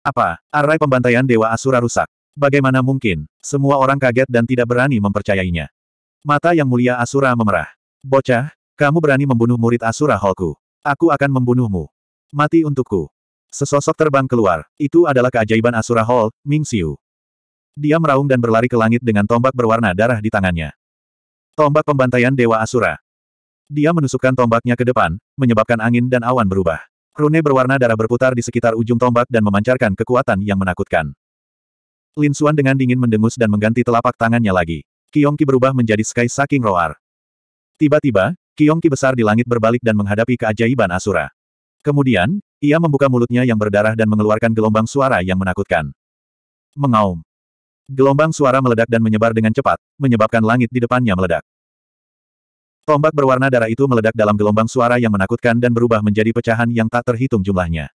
Apa? array pembantaian Dewa Asura rusak. Bagaimana mungkin? Semua orang kaget dan tidak berani mempercayainya. Mata yang mulia Asura memerah. Bocah, kamu berani membunuh murid Asura Holku. Aku akan membunuhmu. Mati untukku. Sesosok terbang keluar. Itu adalah keajaiban Asura Hall, Ming Xiu. Dia meraung dan berlari ke langit dengan tombak berwarna darah di tangannya. Tombak pembantaian Dewa Asura. Dia menusukkan tombaknya ke depan, menyebabkan angin dan awan berubah. Rune berwarna darah berputar di sekitar ujung tombak dan memancarkan kekuatan yang menakutkan. Lin Xuan dengan dingin mendengus dan mengganti telapak tangannya lagi. Kiongki berubah menjadi Sky Saking Roar. Tiba-tiba, Kiongki besar di langit berbalik dan menghadapi keajaiban Asura. Kemudian, ia membuka mulutnya yang berdarah dan mengeluarkan gelombang suara yang menakutkan. Mengaum. Gelombang suara meledak dan menyebar dengan cepat, menyebabkan langit di depannya meledak. Tombak berwarna darah itu meledak dalam gelombang suara yang menakutkan dan berubah menjadi pecahan yang tak terhitung jumlahnya.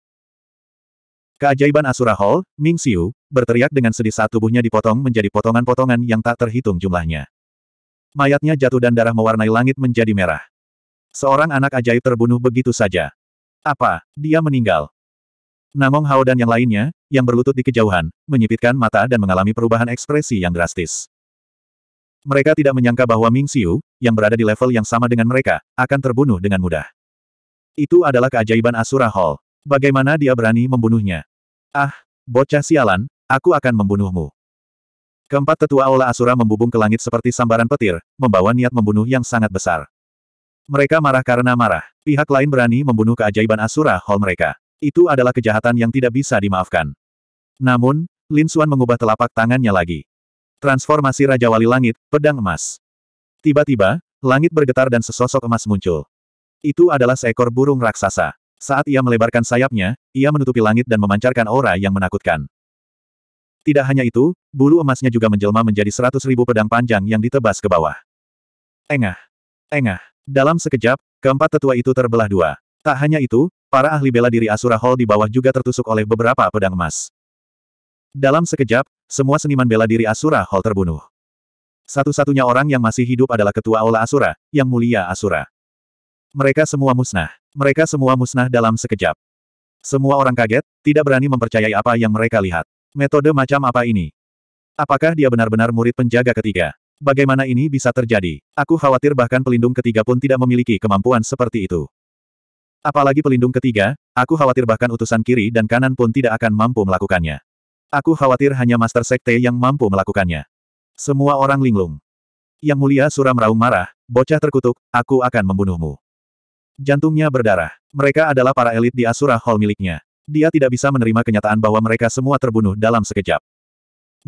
Keajaiban Asura Hall, Ming Xiu, berteriak dengan sedih saat tubuhnya dipotong menjadi potongan-potongan yang tak terhitung jumlahnya. Mayatnya jatuh dan darah mewarnai langit menjadi merah. Seorang anak ajaib terbunuh begitu saja. Apa, dia meninggal? Namong Hao dan yang lainnya, yang berlutut di kejauhan, menyipitkan mata dan mengalami perubahan ekspresi yang drastis. Mereka tidak menyangka bahwa Ming Xiu, yang berada di level yang sama dengan mereka, akan terbunuh dengan mudah. Itu adalah keajaiban Asura Hall. Bagaimana dia berani membunuhnya? Ah, bocah sialan, aku akan membunuhmu. Keempat tetua Aula Asura membubung ke langit seperti sambaran petir, membawa niat membunuh yang sangat besar. Mereka marah karena marah. Pihak lain berani membunuh keajaiban Asura Hall mereka. Itu adalah kejahatan yang tidak bisa dimaafkan. Namun, Lin Suan mengubah telapak tangannya lagi. Transformasi Raja Wali Langit, Pedang Emas. Tiba-tiba, langit bergetar dan sesosok emas muncul. Itu adalah seekor burung raksasa. Saat ia melebarkan sayapnya, ia menutupi langit dan memancarkan aura yang menakutkan. Tidak hanya itu, bulu emasnya juga menjelma menjadi seratus ribu pedang panjang yang ditebas ke bawah. Engah. Engah. Dalam sekejap, keempat tetua itu terbelah dua. Tak hanya itu, para ahli bela diri Asura Hall di bawah juga tertusuk oleh beberapa pedang emas. Dalam sekejap, semua seniman bela diri Asura Hall terbunuh. Satu-satunya orang yang masih hidup adalah Ketua Aula Asura, Yang Mulia Asura. Mereka semua musnah. Mereka semua musnah dalam sekejap. Semua orang kaget, tidak berani mempercayai apa yang mereka lihat. Metode macam apa ini? Apakah dia benar-benar murid penjaga ketiga? Bagaimana ini bisa terjadi? Aku khawatir bahkan pelindung ketiga pun tidak memiliki kemampuan seperti itu. Apalagi pelindung ketiga, aku khawatir bahkan utusan kiri dan kanan pun tidak akan mampu melakukannya. Aku khawatir hanya Master Sekte yang mampu melakukannya. Semua orang linglung. Yang mulia Suram Raung marah, bocah terkutuk, aku akan membunuhmu. Jantungnya berdarah. Mereka adalah para elit di Asura Hall miliknya. Dia tidak bisa menerima kenyataan bahwa mereka semua terbunuh dalam sekejap.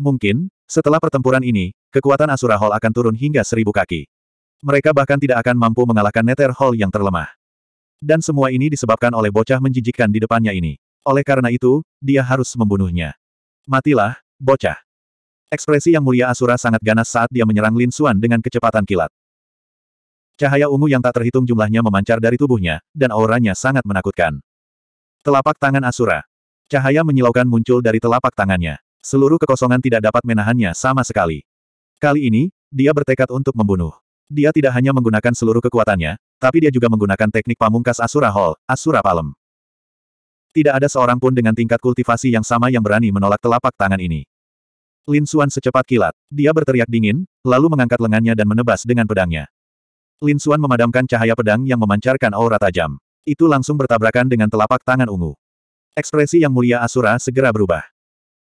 Mungkin, setelah pertempuran ini, kekuatan Asura Hall akan turun hingga seribu kaki. Mereka bahkan tidak akan mampu mengalahkan Nether Hall yang terlemah. Dan semua ini disebabkan oleh bocah menjijikkan di depannya ini. Oleh karena itu, dia harus membunuhnya. Matilah, bocah. Ekspresi Yang Mulia Asura sangat ganas saat dia menyerang Lin Xuan dengan kecepatan kilat. Cahaya ungu yang tak terhitung jumlahnya memancar dari tubuhnya, dan auranya sangat menakutkan. Telapak tangan Asura. Cahaya menyilaukan muncul dari telapak tangannya. Seluruh kekosongan tidak dapat menahannya sama sekali. Kali ini, dia bertekad untuk membunuh. Dia tidak hanya menggunakan seluruh kekuatannya, tapi dia juga menggunakan teknik pamungkas Asura Hall, Asura Palem. Tidak ada seorang pun dengan tingkat kultivasi yang sama yang berani menolak telapak tangan ini. Lin Xuan secepat kilat. Dia berteriak dingin, lalu mengangkat lengannya dan menebas dengan pedangnya. Lin Xuan memadamkan cahaya pedang yang memancarkan aura tajam. Itu langsung bertabrakan dengan telapak tangan ungu. Ekspresi yang mulia Asura segera berubah.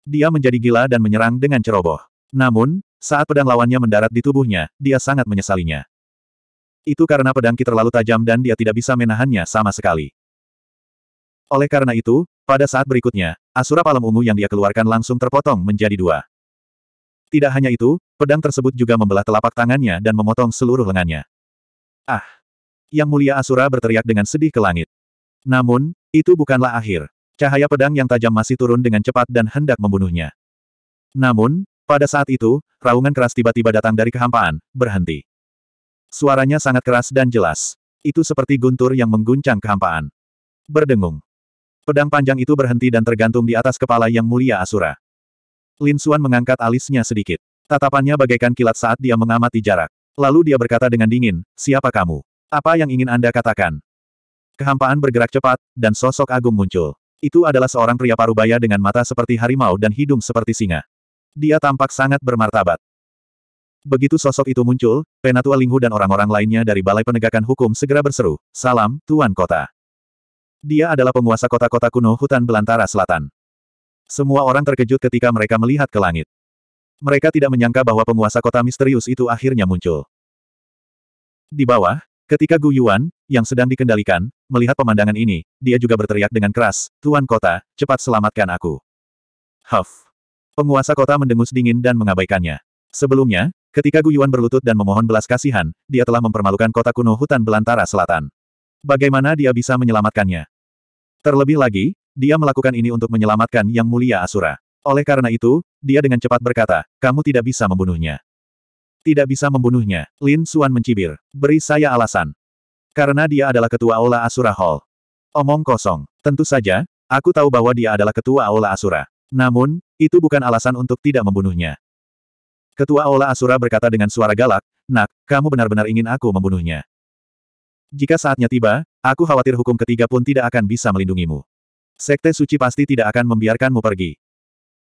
Dia menjadi gila dan menyerang dengan ceroboh. Namun, saat pedang lawannya mendarat di tubuhnya, dia sangat menyesalinya. Itu karena pedang Ki terlalu tajam dan dia tidak bisa menahannya sama sekali. Oleh karena itu, pada saat berikutnya, Asura Palem Ungu yang dia keluarkan langsung terpotong menjadi dua. Tidak hanya itu, pedang tersebut juga membelah telapak tangannya dan memotong seluruh lengannya. Ah! Yang mulia Asura berteriak dengan sedih ke langit. Namun, itu bukanlah akhir. Cahaya pedang yang tajam masih turun dengan cepat dan hendak membunuhnya. Namun, pada saat itu, raungan keras tiba-tiba datang dari kehampaan, berhenti. Suaranya sangat keras dan jelas. Itu seperti guntur yang mengguncang kehampaan. Berdengung. Pedang panjang itu berhenti dan tergantung di atas kepala yang mulia Asura. Lin Suan mengangkat alisnya sedikit. Tatapannya bagaikan kilat saat dia mengamati jarak. Lalu dia berkata dengan dingin, siapa kamu? Apa yang ingin Anda katakan? Kehampaan bergerak cepat, dan sosok agung muncul. Itu adalah seorang pria parubaya dengan mata seperti harimau dan hidung seperti singa. Dia tampak sangat bermartabat. Begitu sosok itu muncul, Penatua Linghu dan orang-orang lainnya dari Balai Penegakan Hukum segera berseru, Salam, Tuan Kota. Dia adalah penguasa kota-kota kuno hutan belantara selatan. Semua orang terkejut ketika mereka melihat ke langit. Mereka tidak menyangka bahwa penguasa kota misterius itu akhirnya muncul. Di bawah, ketika Gu Yuan, yang sedang dikendalikan, melihat pemandangan ini, dia juga berteriak dengan keras, Tuan Kota, cepat selamatkan aku. Huff. Penguasa kota mendengus dingin dan mengabaikannya. Sebelumnya, ketika Gu Yuan berlutut dan memohon belas kasihan, dia telah mempermalukan kota kuno hutan belantara selatan. Bagaimana dia bisa menyelamatkannya? Terlebih lagi, dia melakukan ini untuk menyelamatkan Yang Mulia Asura. Oleh karena itu, dia dengan cepat berkata, kamu tidak bisa membunuhnya. Tidak bisa membunuhnya, Lin Suan mencibir. Beri saya alasan. Karena dia adalah ketua Aula Asura Hall. Omong kosong. Tentu saja, aku tahu bahwa dia adalah ketua Aula Asura. Namun, itu bukan alasan untuk tidak membunuhnya. Ketua Aula Asura berkata dengan suara galak, Nak, kamu benar-benar ingin aku membunuhnya. Jika saatnya tiba, aku khawatir hukum ketiga pun tidak akan bisa melindungimu. Sekte suci pasti tidak akan membiarkanmu pergi.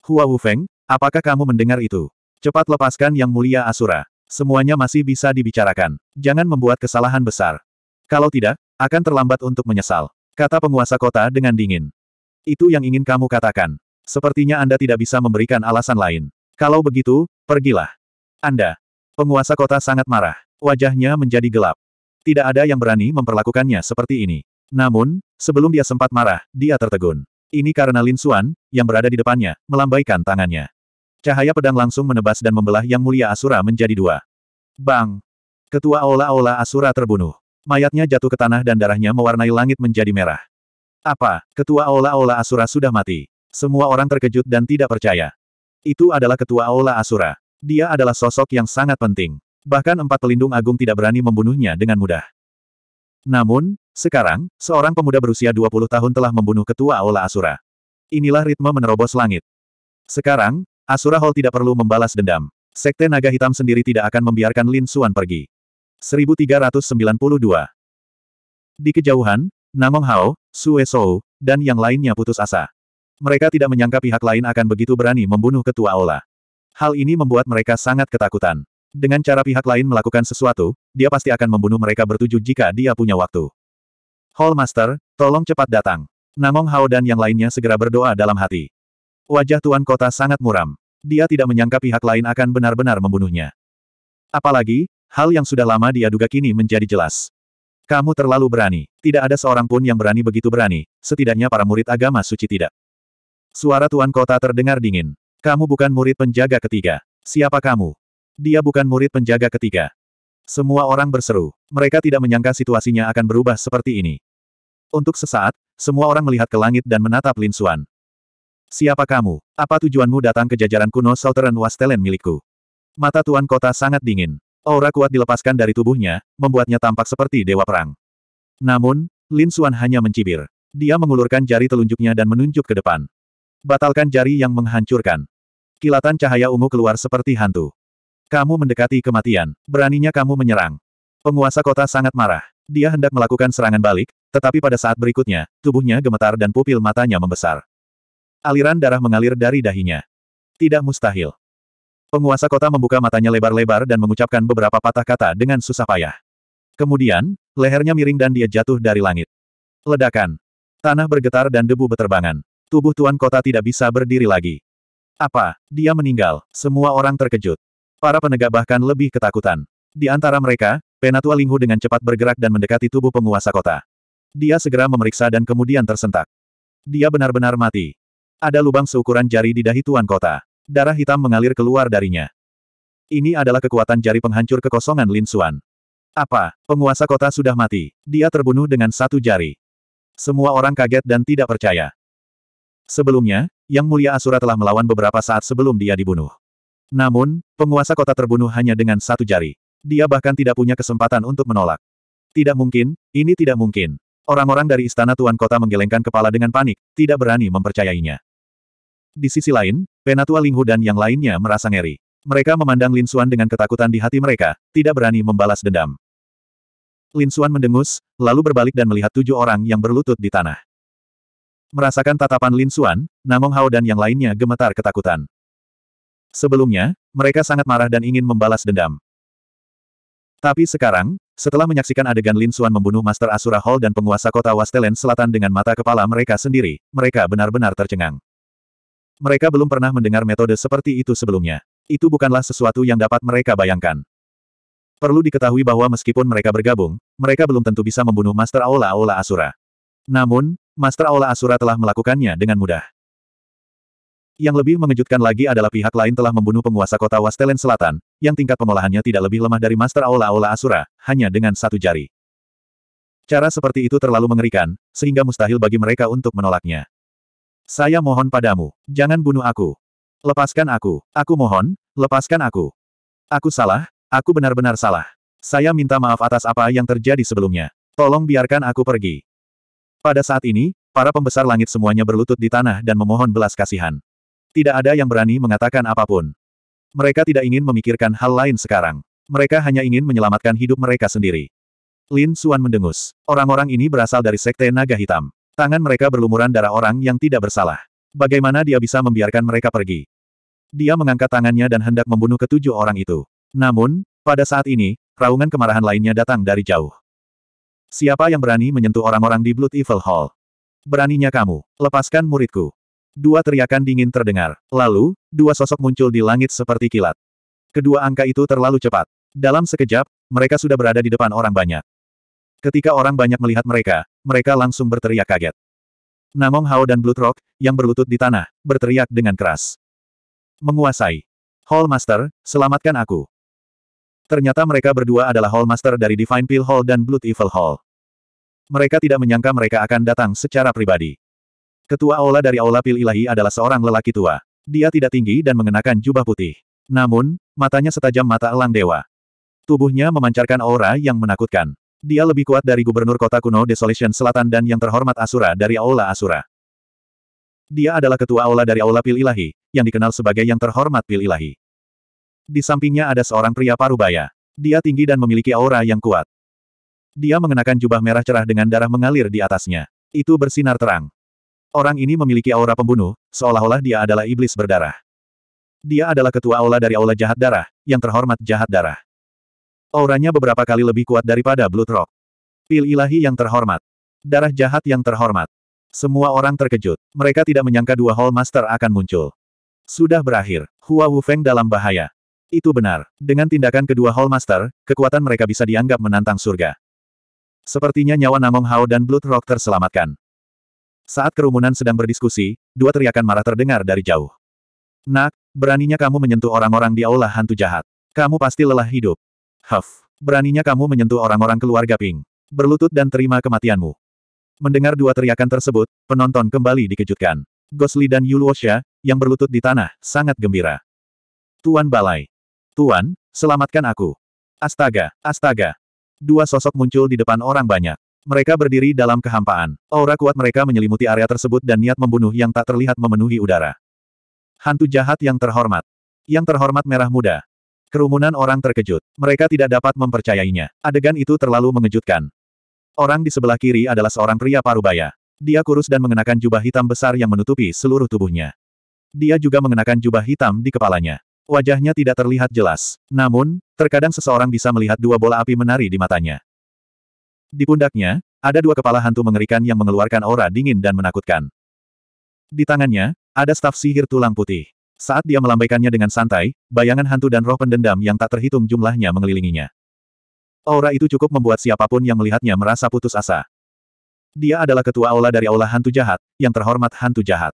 Hua Wufeng, apakah kamu mendengar itu? Cepat lepaskan Yang Mulia Asura. Semuanya masih bisa dibicarakan. Jangan membuat kesalahan besar. Kalau tidak, akan terlambat untuk menyesal. Kata penguasa kota dengan dingin. Itu yang ingin kamu katakan. Sepertinya Anda tidak bisa memberikan alasan lain. Kalau begitu, pergilah. Anda. Penguasa kota sangat marah. Wajahnya menjadi gelap. Tidak ada yang berani memperlakukannya seperti ini. Namun, sebelum dia sempat marah, dia tertegun. Ini karena Lin Xuan, yang berada di depannya, melambaikan tangannya. Cahaya pedang langsung menebas dan membelah Yang Mulia Asura menjadi dua. Bang! Ketua Aula-Aula Asura terbunuh. Mayatnya jatuh ke tanah dan darahnya mewarnai langit menjadi merah. Apa, Ketua Aula-Aula Asura sudah mati? Semua orang terkejut dan tidak percaya. Itu adalah Ketua Aula Asura. Dia adalah sosok yang sangat penting. Bahkan empat pelindung agung tidak berani membunuhnya dengan mudah. Namun, sekarang, seorang pemuda berusia 20 tahun telah membunuh ketua Aula Asura. Inilah ritme menerobos langit. Sekarang, Asura Hall tidak perlu membalas dendam. Sekte Naga Hitam sendiri tidak akan membiarkan Lin Xuan pergi. 1392 Di kejauhan, Namong Hao, Sue Sou, dan yang lainnya putus asa. Mereka tidak menyangka pihak lain akan begitu berani membunuh ketua Aula. Hal ini membuat mereka sangat ketakutan. Dengan cara pihak lain melakukan sesuatu, dia pasti akan membunuh mereka bertujuh jika dia punya waktu. Hallmaster, tolong cepat datang. Namong Hao dan yang lainnya segera berdoa dalam hati. Wajah Tuan Kota sangat muram. Dia tidak menyangka pihak lain akan benar-benar membunuhnya. Apalagi, hal yang sudah lama dia duga kini menjadi jelas. Kamu terlalu berani. Tidak ada seorang pun yang berani begitu berani, setidaknya para murid agama suci tidak. Suara Tuan Kota terdengar dingin. Kamu bukan murid penjaga ketiga. Siapa kamu? Dia bukan murid penjaga ketiga. Semua orang berseru. Mereka tidak menyangka situasinya akan berubah seperti ini. Untuk sesaat, semua orang melihat ke langit dan menatap Lin Xuan. Siapa kamu? Apa tujuanmu datang ke jajaran kuno Southern Wastelen milikku? Mata Tuan Kota sangat dingin. Aura kuat dilepaskan dari tubuhnya, membuatnya tampak seperti dewa perang. Namun, Lin Xuan hanya mencibir. Dia mengulurkan jari telunjuknya dan menunjuk ke depan. Batalkan jari yang menghancurkan. Kilatan cahaya ungu keluar seperti hantu. Kamu mendekati kematian. Beraninya kamu menyerang. Penguasa kota sangat marah. Dia hendak melakukan serangan balik, tetapi pada saat berikutnya, tubuhnya gemetar dan pupil matanya membesar. Aliran darah mengalir dari dahinya. Tidak mustahil. Penguasa kota membuka matanya lebar-lebar dan mengucapkan beberapa patah kata dengan susah payah. Kemudian, lehernya miring dan dia jatuh dari langit. Ledakan. Tanah bergetar dan debu beterbangan. Tubuh tuan kota tidak bisa berdiri lagi. Apa? Dia meninggal. Semua orang terkejut. Para penegak bahkan lebih ketakutan. Di antara mereka, Penatua Linghu dengan cepat bergerak dan mendekati tubuh penguasa kota. Dia segera memeriksa dan kemudian tersentak. Dia benar-benar mati. Ada lubang seukuran jari di dahi Tuan Kota. Darah hitam mengalir keluar darinya. Ini adalah kekuatan jari penghancur kekosongan Lin Xuan. Apa, penguasa kota sudah mati? Dia terbunuh dengan satu jari. Semua orang kaget dan tidak percaya. Sebelumnya, Yang Mulia Asura telah melawan beberapa saat sebelum dia dibunuh. Namun, penguasa kota terbunuh hanya dengan satu jari. Dia bahkan tidak punya kesempatan untuk menolak. Tidak mungkin, ini tidak mungkin. Orang-orang dari istana Tuan Kota menggelengkan kepala dengan panik, tidak berani mempercayainya. Di sisi lain, Penatua Linghu dan yang lainnya merasa ngeri. Mereka memandang Lin Xuan dengan ketakutan di hati mereka, tidak berani membalas dendam. Lin Xuan mendengus, lalu berbalik dan melihat tujuh orang yang berlutut di tanah. Merasakan tatapan Lin Xuan, Namong Hao dan yang lainnya gemetar ketakutan. Sebelumnya, mereka sangat marah dan ingin membalas dendam. Tapi sekarang, setelah menyaksikan adegan Lin Xuan membunuh Master Asura Hall dan penguasa kota Wastelen Selatan dengan mata kepala mereka sendiri, mereka benar-benar tercengang. Mereka belum pernah mendengar metode seperti itu sebelumnya. Itu bukanlah sesuatu yang dapat mereka bayangkan. Perlu diketahui bahwa meskipun mereka bergabung, mereka belum tentu bisa membunuh Master Aula Aula Asura. Namun, Master Aula Asura telah melakukannya dengan mudah. Yang lebih mengejutkan lagi adalah pihak lain telah membunuh penguasa kota Wastelen Selatan, yang tingkat pengolahannya tidak lebih lemah dari Master Aula-Aula Asura, hanya dengan satu jari. Cara seperti itu terlalu mengerikan, sehingga mustahil bagi mereka untuk menolaknya. Saya mohon padamu, jangan bunuh aku. Lepaskan aku, aku mohon, lepaskan aku. Aku salah, aku benar-benar salah. Saya minta maaf atas apa yang terjadi sebelumnya. Tolong biarkan aku pergi. Pada saat ini, para pembesar langit semuanya berlutut di tanah dan memohon belas kasihan. Tidak ada yang berani mengatakan apapun. Mereka tidak ingin memikirkan hal lain sekarang. Mereka hanya ingin menyelamatkan hidup mereka sendiri. Lin Suan mendengus. Orang-orang ini berasal dari Sekte Naga Hitam. Tangan mereka berlumuran darah orang yang tidak bersalah. Bagaimana dia bisa membiarkan mereka pergi? Dia mengangkat tangannya dan hendak membunuh ketujuh orang itu. Namun, pada saat ini, raungan kemarahan lainnya datang dari jauh. Siapa yang berani menyentuh orang-orang di Blood Evil Hall? Beraninya kamu, lepaskan muridku. Dua teriakan dingin terdengar. Lalu, dua sosok muncul di langit seperti kilat. Kedua angka itu terlalu cepat. Dalam sekejap, mereka sudah berada di depan orang banyak. Ketika orang banyak melihat mereka, mereka langsung berteriak kaget. Namong Hao dan Rock, yang berlutut di tanah, berteriak dengan keras. Menguasai. Hall Master, selamatkan aku. Ternyata mereka berdua adalah Hall Master dari Divine Pill Hall dan Blood Evil Hall. Mereka tidak menyangka mereka akan datang secara pribadi. Ketua Aula dari Aula Pil Ilahi adalah seorang lelaki tua. Dia tidak tinggi dan mengenakan jubah putih. Namun, matanya setajam mata elang dewa. Tubuhnya memancarkan aura yang menakutkan. Dia lebih kuat dari gubernur kota kuno Desolation Selatan dan yang terhormat Asura dari Aula Asura. Dia adalah ketua aula dari Aula Pil Ilahi, yang dikenal sebagai yang terhormat Pil Ilahi. Di sampingnya ada seorang pria parubaya. Dia tinggi dan memiliki aura yang kuat. Dia mengenakan jubah merah cerah dengan darah mengalir di atasnya. Itu bersinar terang. Orang ini memiliki aura pembunuh, seolah-olah dia adalah iblis berdarah. Dia adalah ketua aula dari aula jahat darah, yang terhormat jahat darah. Auranya beberapa kali lebih kuat daripada Blood Rock. Pil ilahi yang terhormat. Darah jahat yang terhormat. Semua orang terkejut. Mereka tidak menyangka dua Hall Master akan muncul. Sudah berakhir. Hua Wufeng dalam bahaya. Itu benar. Dengan tindakan kedua Hall Master, kekuatan mereka bisa dianggap menantang surga. Sepertinya nyawa Namong Hao dan Blood Rock terselamatkan. Saat kerumunan sedang berdiskusi, dua teriakan marah terdengar dari jauh. Nak, beraninya kamu menyentuh orang-orang di aula hantu jahat. Kamu pasti lelah hidup. Huff, beraninya kamu menyentuh orang-orang keluarga Ping. Berlutut dan terima kematianmu. Mendengar dua teriakan tersebut, penonton kembali dikejutkan. Gosli dan Yuluosha, yang berlutut di tanah, sangat gembira. Tuan Balai. Tuan, selamatkan aku. Astaga, astaga. Dua sosok muncul di depan orang banyak. Mereka berdiri dalam kehampaan. Aura kuat mereka menyelimuti area tersebut dan niat membunuh yang tak terlihat memenuhi udara. Hantu jahat yang terhormat. Yang terhormat merah muda. Kerumunan orang terkejut. Mereka tidak dapat mempercayainya. Adegan itu terlalu mengejutkan. Orang di sebelah kiri adalah seorang pria parubaya. Dia kurus dan mengenakan jubah hitam besar yang menutupi seluruh tubuhnya. Dia juga mengenakan jubah hitam di kepalanya. Wajahnya tidak terlihat jelas. Namun, terkadang seseorang bisa melihat dua bola api menari di matanya. Di pundaknya, ada dua kepala hantu mengerikan yang mengeluarkan aura dingin dan menakutkan. Di tangannya, ada staf sihir tulang putih. Saat dia melambaikannya dengan santai, bayangan hantu dan roh pendendam yang tak terhitung jumlahnya mengelilinginya. Aura itu cukup membuat siapapun yang melihatnya merasa putus asa. Dia adalah ketua aula dari aula hantu jahat, yang terhormat hantu jahat.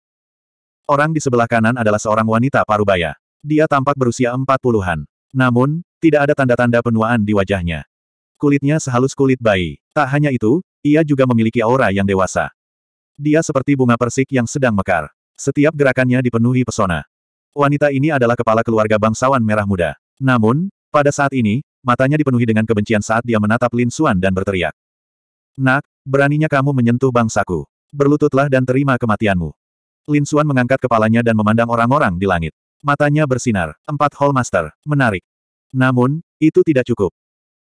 Orang di sebelah kanan adalah seorang wanita parubaya. Dia tampak berusia empat puluhan. Namun, tidak ada tanda-tanda penuaan di wajahnya. Kulitnya sehalus kulit bayi. Tak hanya itu, ia juga memiliki aura yang dewasa. Dia seperti bunga persik yang sedang mekar. Setiap gerakannya dipenuhi pesona. Wanita ini adalah kepala keluarga bangsawan merah muda. Namun, pada saat ini, matanya dipenuhi dengan kebencian saat dia menatap Lin Suan dan berteriak. Nak, beraninya kamu menyentuh bangsaku. Berlututlah dan terima kematianmu. Lin Suan mengangkat kepalanya dan memandang orang-orang di langit. Matanya bersinar. Empat Hall Master. Menarik. Namun, itu tidak cukup.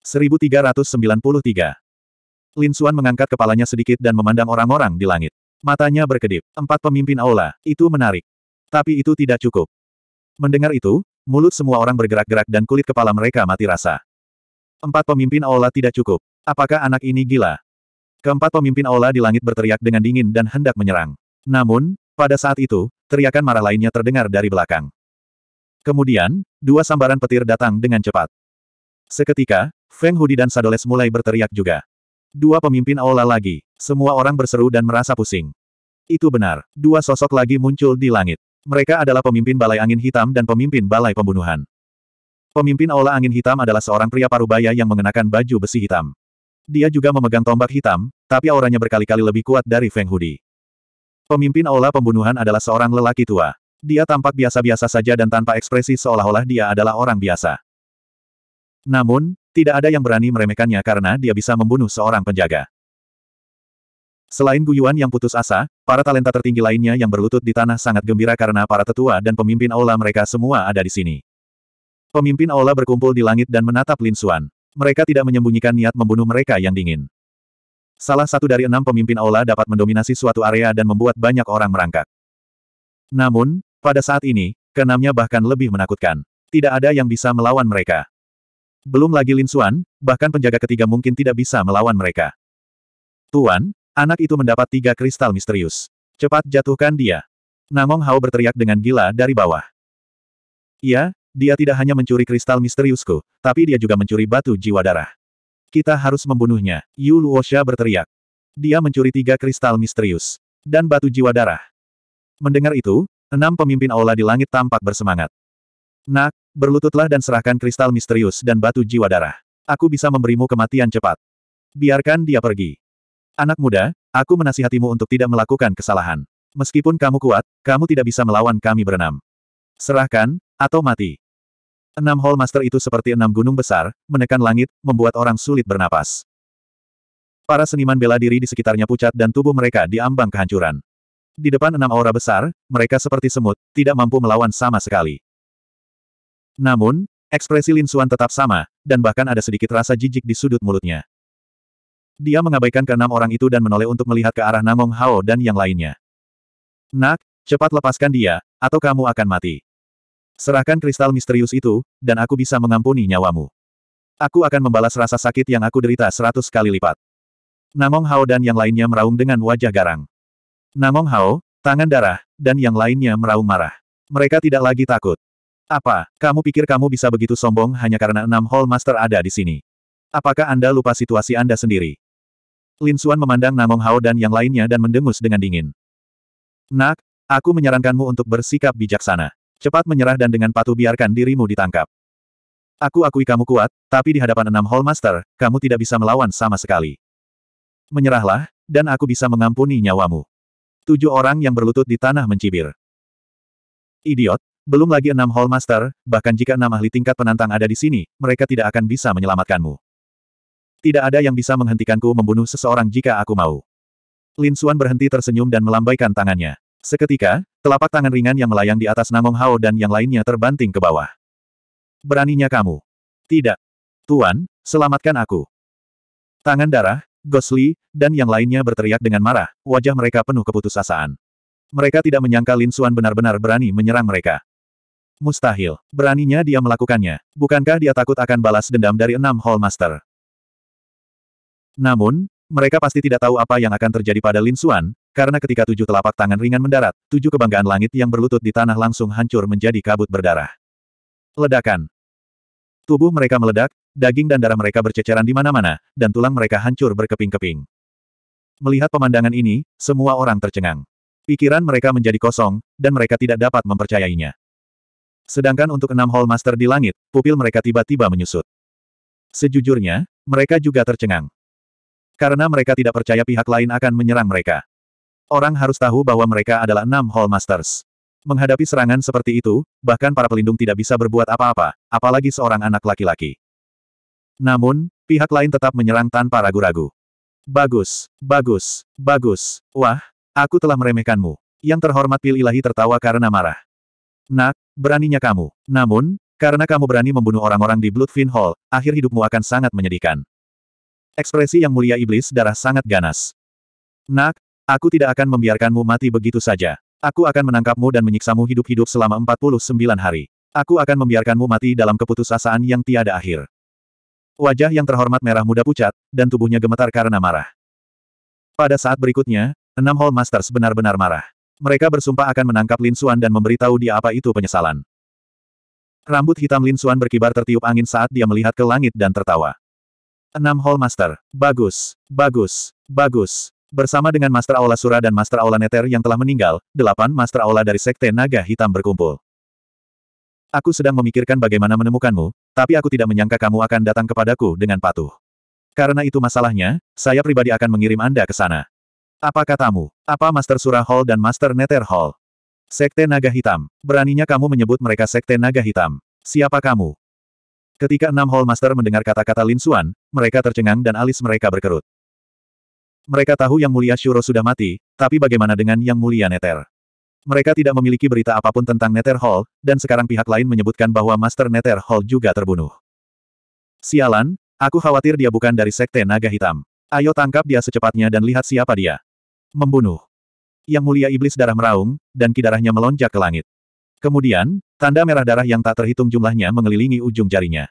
1393. Lin Suan mengangkat kepalanya sedikit dan memandang orang-orang di langit. Matanya berkedip. Empat pemimpin aula, itu menarik. Tapi itu tidak cukup. Mendengar itu, mulut semua orang bergerak-gerak dan kulit kepala mereka mati rasa. Empat pemimpin aula tidak cukup. Apakah anak ini gila? Keempat pemimpin aula di langit berteriak dengan dingin dan hendak menyerang. Namun, pada saat itu, teriakan marah lainnya terdengar dari belakang. Kemudian, dua sambaran petir datang dengan cepat. Seketika, Feng Hudi dan Sadoles mulai berteriak juga. Dua pemimpin aula lagi. Semua orang berseru dan merasa pusing. Itu benar, dua sosok lagi muncul di langit. Mereka adalah pemimpin Balai Angin Hitam dan pemimpin Balai Pembunuhan. Pemimpin Aula Angin Hitam adalah seorang pria parubaya yang mengenakan baju besi hitam. Dia juga memegang tombak hitam, tapi auranya berkali-kali lebih kuat dari Feng Hudi. Pemimpin Aula Pembunuhan adalah seorang lelaki tua. Dia tampak biasa-biasa saja dan tanpa ekspresi seolah-olah dia adalah orang biasa. Namun, tidak ada yang berani meremehkannya karena dia bisa membunuh seorang penjaga. Selain Guyuan yang putus asa, para talenta tertinggi lainnya yang berlutut di tanah sangat gembira karena para tetua dan pemimpin aula mereka semua ada di sini. Pemimpin aula berkumpul di langit dan menatap Lin Xuan. Mereka tidak menyembunyikan niat membunuh mereka yang dingin. Salah satu dari enam pemimpin aula dapat mendominasi suatu area dan membuat banyak orang merangkak. Namun, pada saat ini, keenamnya bahkan lebih menakutkan. Tidak ada yang bisa melawan mereka. Belum lagi Lin Xuan, bahkan penjaga ketiga mungkin tidak bisa melawan mereka. Tuan, anak itu mendapat tiga kristal misterius. Cepat jatuhkan dia. Namong Hao berteriak dengan gila dari bawah. Iya, dia tidak hanya mencuri kristal misteriusku, tapi dia juga mencuri batu jiwa darah. Kita harus membunuhnya, Yu Luosha berteriak. Dia mencuri tiga kristal misterius. Dan batu jiwa darah. Mendengar itu, enam pemimpin aula di langit tampak bersemangat. Nak, Berlututlah dan serahkan kristal misterius dan batu jiwa darah. Aku bisa memberimu kematian cepat. Biarkan dia pergi. Anak muda, aku menasihatimu untuk tidak melakukan kesalahan. Meskipun kamu kuat, kamu tidak bisa melawan kami berenam. Serahkan, atau mati. Enam Hall Master itu seperti enam gunung besar, menekan langit, membuat orang sulit bernapas. Para seniman bela diri di sekitarnya pucat dan tubuh mereka diambang kehancuran. Di depan enam aura besar, mereka seperti semut, tidak mampu melawan sama sekali. Namun, ekspresi Lin Suan tetap sama, dan bahkan ada sedikit rasa jijik di sudut mulutnya. Dia mengabaikan keenam orang itu dan menoleh untuk melihat ke arah Namong Hao dan yang lainnya. Nak, cepat lepaskan dia, atau kamu akan mati. Serahkan kristal misterius itu, dan aku bisa mengampuni nyawamu. Aku akan membalas rasa sakit yang aku derita seratus kali lipat. Namong Hao dan yang lainnya meraung dengan wajah garang. Namong Hao, tangan darah, dan yang lainnya meraung marah. Mereka tidak lagi takut. Apa, kamu pikir kamu bisa begitu sombong hanya karena enam Hall Master ada di sini? Apakah Anda lupa situasi Anda sendiri? Lin Xuan memandang Namong Hao dan yang lainnya dan mendengus dengan dingin. Nak, aku menyarankanmu untuk bersikap bijaksana. Cepat menyerah dan dengan patuh biarkan dirimu ditangkap. Aku akui kamu kuat, tapi di hadapan enam Hall Master, kamu tidak bisa melawan sama sekali. Menyerahlah, dan aku bisa mengampuni nyawamu. Tujuh orang yang berlutut di tanah mencibir. Idiot, belum lagi enam Hall Master, bahkan jika enam ahli tingkat penantang ada di sini, mereka tidak akan bisa menyelamatkanmu. Tidak ada yang bisa menghentikanku membunuh seseorang jika aku mau. Lin Xuan berhenti tersenyum dan melambaikan tangannya. Seketika, telapak tangan ringan yang melayang di atas Namong Hao dan yang lainnya terbanting ke bawah. Beraninya kamu? Tidak. Tuan, selamatkan aku. Tangan darah, Gosli, dan yang lainnya berteriak dengan marah, wajah mereka penuh keputusasaan. Mereka tidak menyangka Lin Xuan benar-benar berani menyerang mereka. Mustahil. Beraninya dia melakukannya. Bukankah dia takut akan balas dendam dari enam Hall Master? Namun, mereka pasti tidak tahu apa yang akan terjadi pada Lin Xuan, karena ketika tujuh telapak tangan ringan mendarat, tujuh kebanggaan langit yang berlutut di tanah langsung hancur menjadi kabut berdarah. Ledakan. Tubuh mereka meledak, daging dan darah mereka berceceran di mana-mana, dan tulang mereka hancur berkeping-keping. Melihat pemandangan ini, semua orang tercengang. Pikiran mereka menjadi kosong, dan mereka tidak dapat mempercayainya. Sedangkan untuk enam Hall Master di langit, pupil mereka tiba-tiba menyusut. Sejujurnya, mereka juga tercengang. Karena mereka tidak percaya pihak lain akan menyerang mereka. Orang harus tahu bahwa mereka adalah enam Hall Masters. Menghadapi serangan seperti itu, bahkan para pelindung tidak bisa berbuat apa-apa, apalagi seorang anak laki-laki. Namun, pihak lain tetap menyerang tanpa ragu-ragu. Bagus, bagus, bagus. Wah, aku telah meremehkanmu. Yang terhormat Pil Ilahi tertawa karena marah. Nak, beraninya kamu. Namun, karena kamu berani membunuh orang-orang di Bloodfin Hall, akhir hidupmu akan sangat menyedihkan. Ekspresi yang mulia iblis darah sangat ganas. Nak, aku tidak akan membiarkanmu mati begitu saja. Aku akan menangkapmu dan menyiksamu hidup-hidup selama 49 hari. Aku akan membiarkanmu mati dalam keputusasaan yang tiada akhir. Wajah yang terhormat merah muda pucat, dan tubuhnya gemetar karena marah. Pada saat berikutnya, enam Hall Masters benar-benar marah. Mereka bersumpah akan menangkap Lin Xuan dan memberitahu dia apa itu penyesalan. Rambut hitam Lin Xuan berkibar tertiup angin saat dia melihat ke langit dan tertawa. Enam Hall Master. Bagus. Bagus. Bagus. Bersama dengan Master Aula Sura dan Master Aula Neter yang telah meninggal, delapan Master Aula dari Sekte Naga Hitam berkumpul. Aku sedang memikirkan bagaimana menemukanmu, tapi aku tidak menyangka kamu akan datang kepadaku dengan patuh. Karena itu masalahnya, saya pribadi akan mengirim Anda ke sana. Apa katamu? Apa Master Surah Hall dan Master Nether Hall? Sekte Naga Hitam. Beraninya kamu menyebut mereka Sekte Naga Hitam. Siapa kamu? Ketika enam Hall Master mendengar kata-kata Lin Suan, mereka tercengang dan alis mereka berkerut. Mereka tahu Yang Mulia Shuro sudah mati, tapi bagaimana dengan Yang Mulia Nether? Mereka tidak memiliki berita apapun tentang Nether Hall, dan sekarang pihak lain menyebutkan bahwa Master Nether Hall juga terbunuh. Sialan, aku khawatir dia bukan dari Sekte Naga Hitam. Ayo tangkap dia secepatnya dan lihat siapa dia. Membunuh. Yang mulia iblis darah meraung, dan kidarahnya melonjak ke langit. Kemudian, tanda merah darah yang tak terhitung jumlahnya mengelilingi ujung jarinya.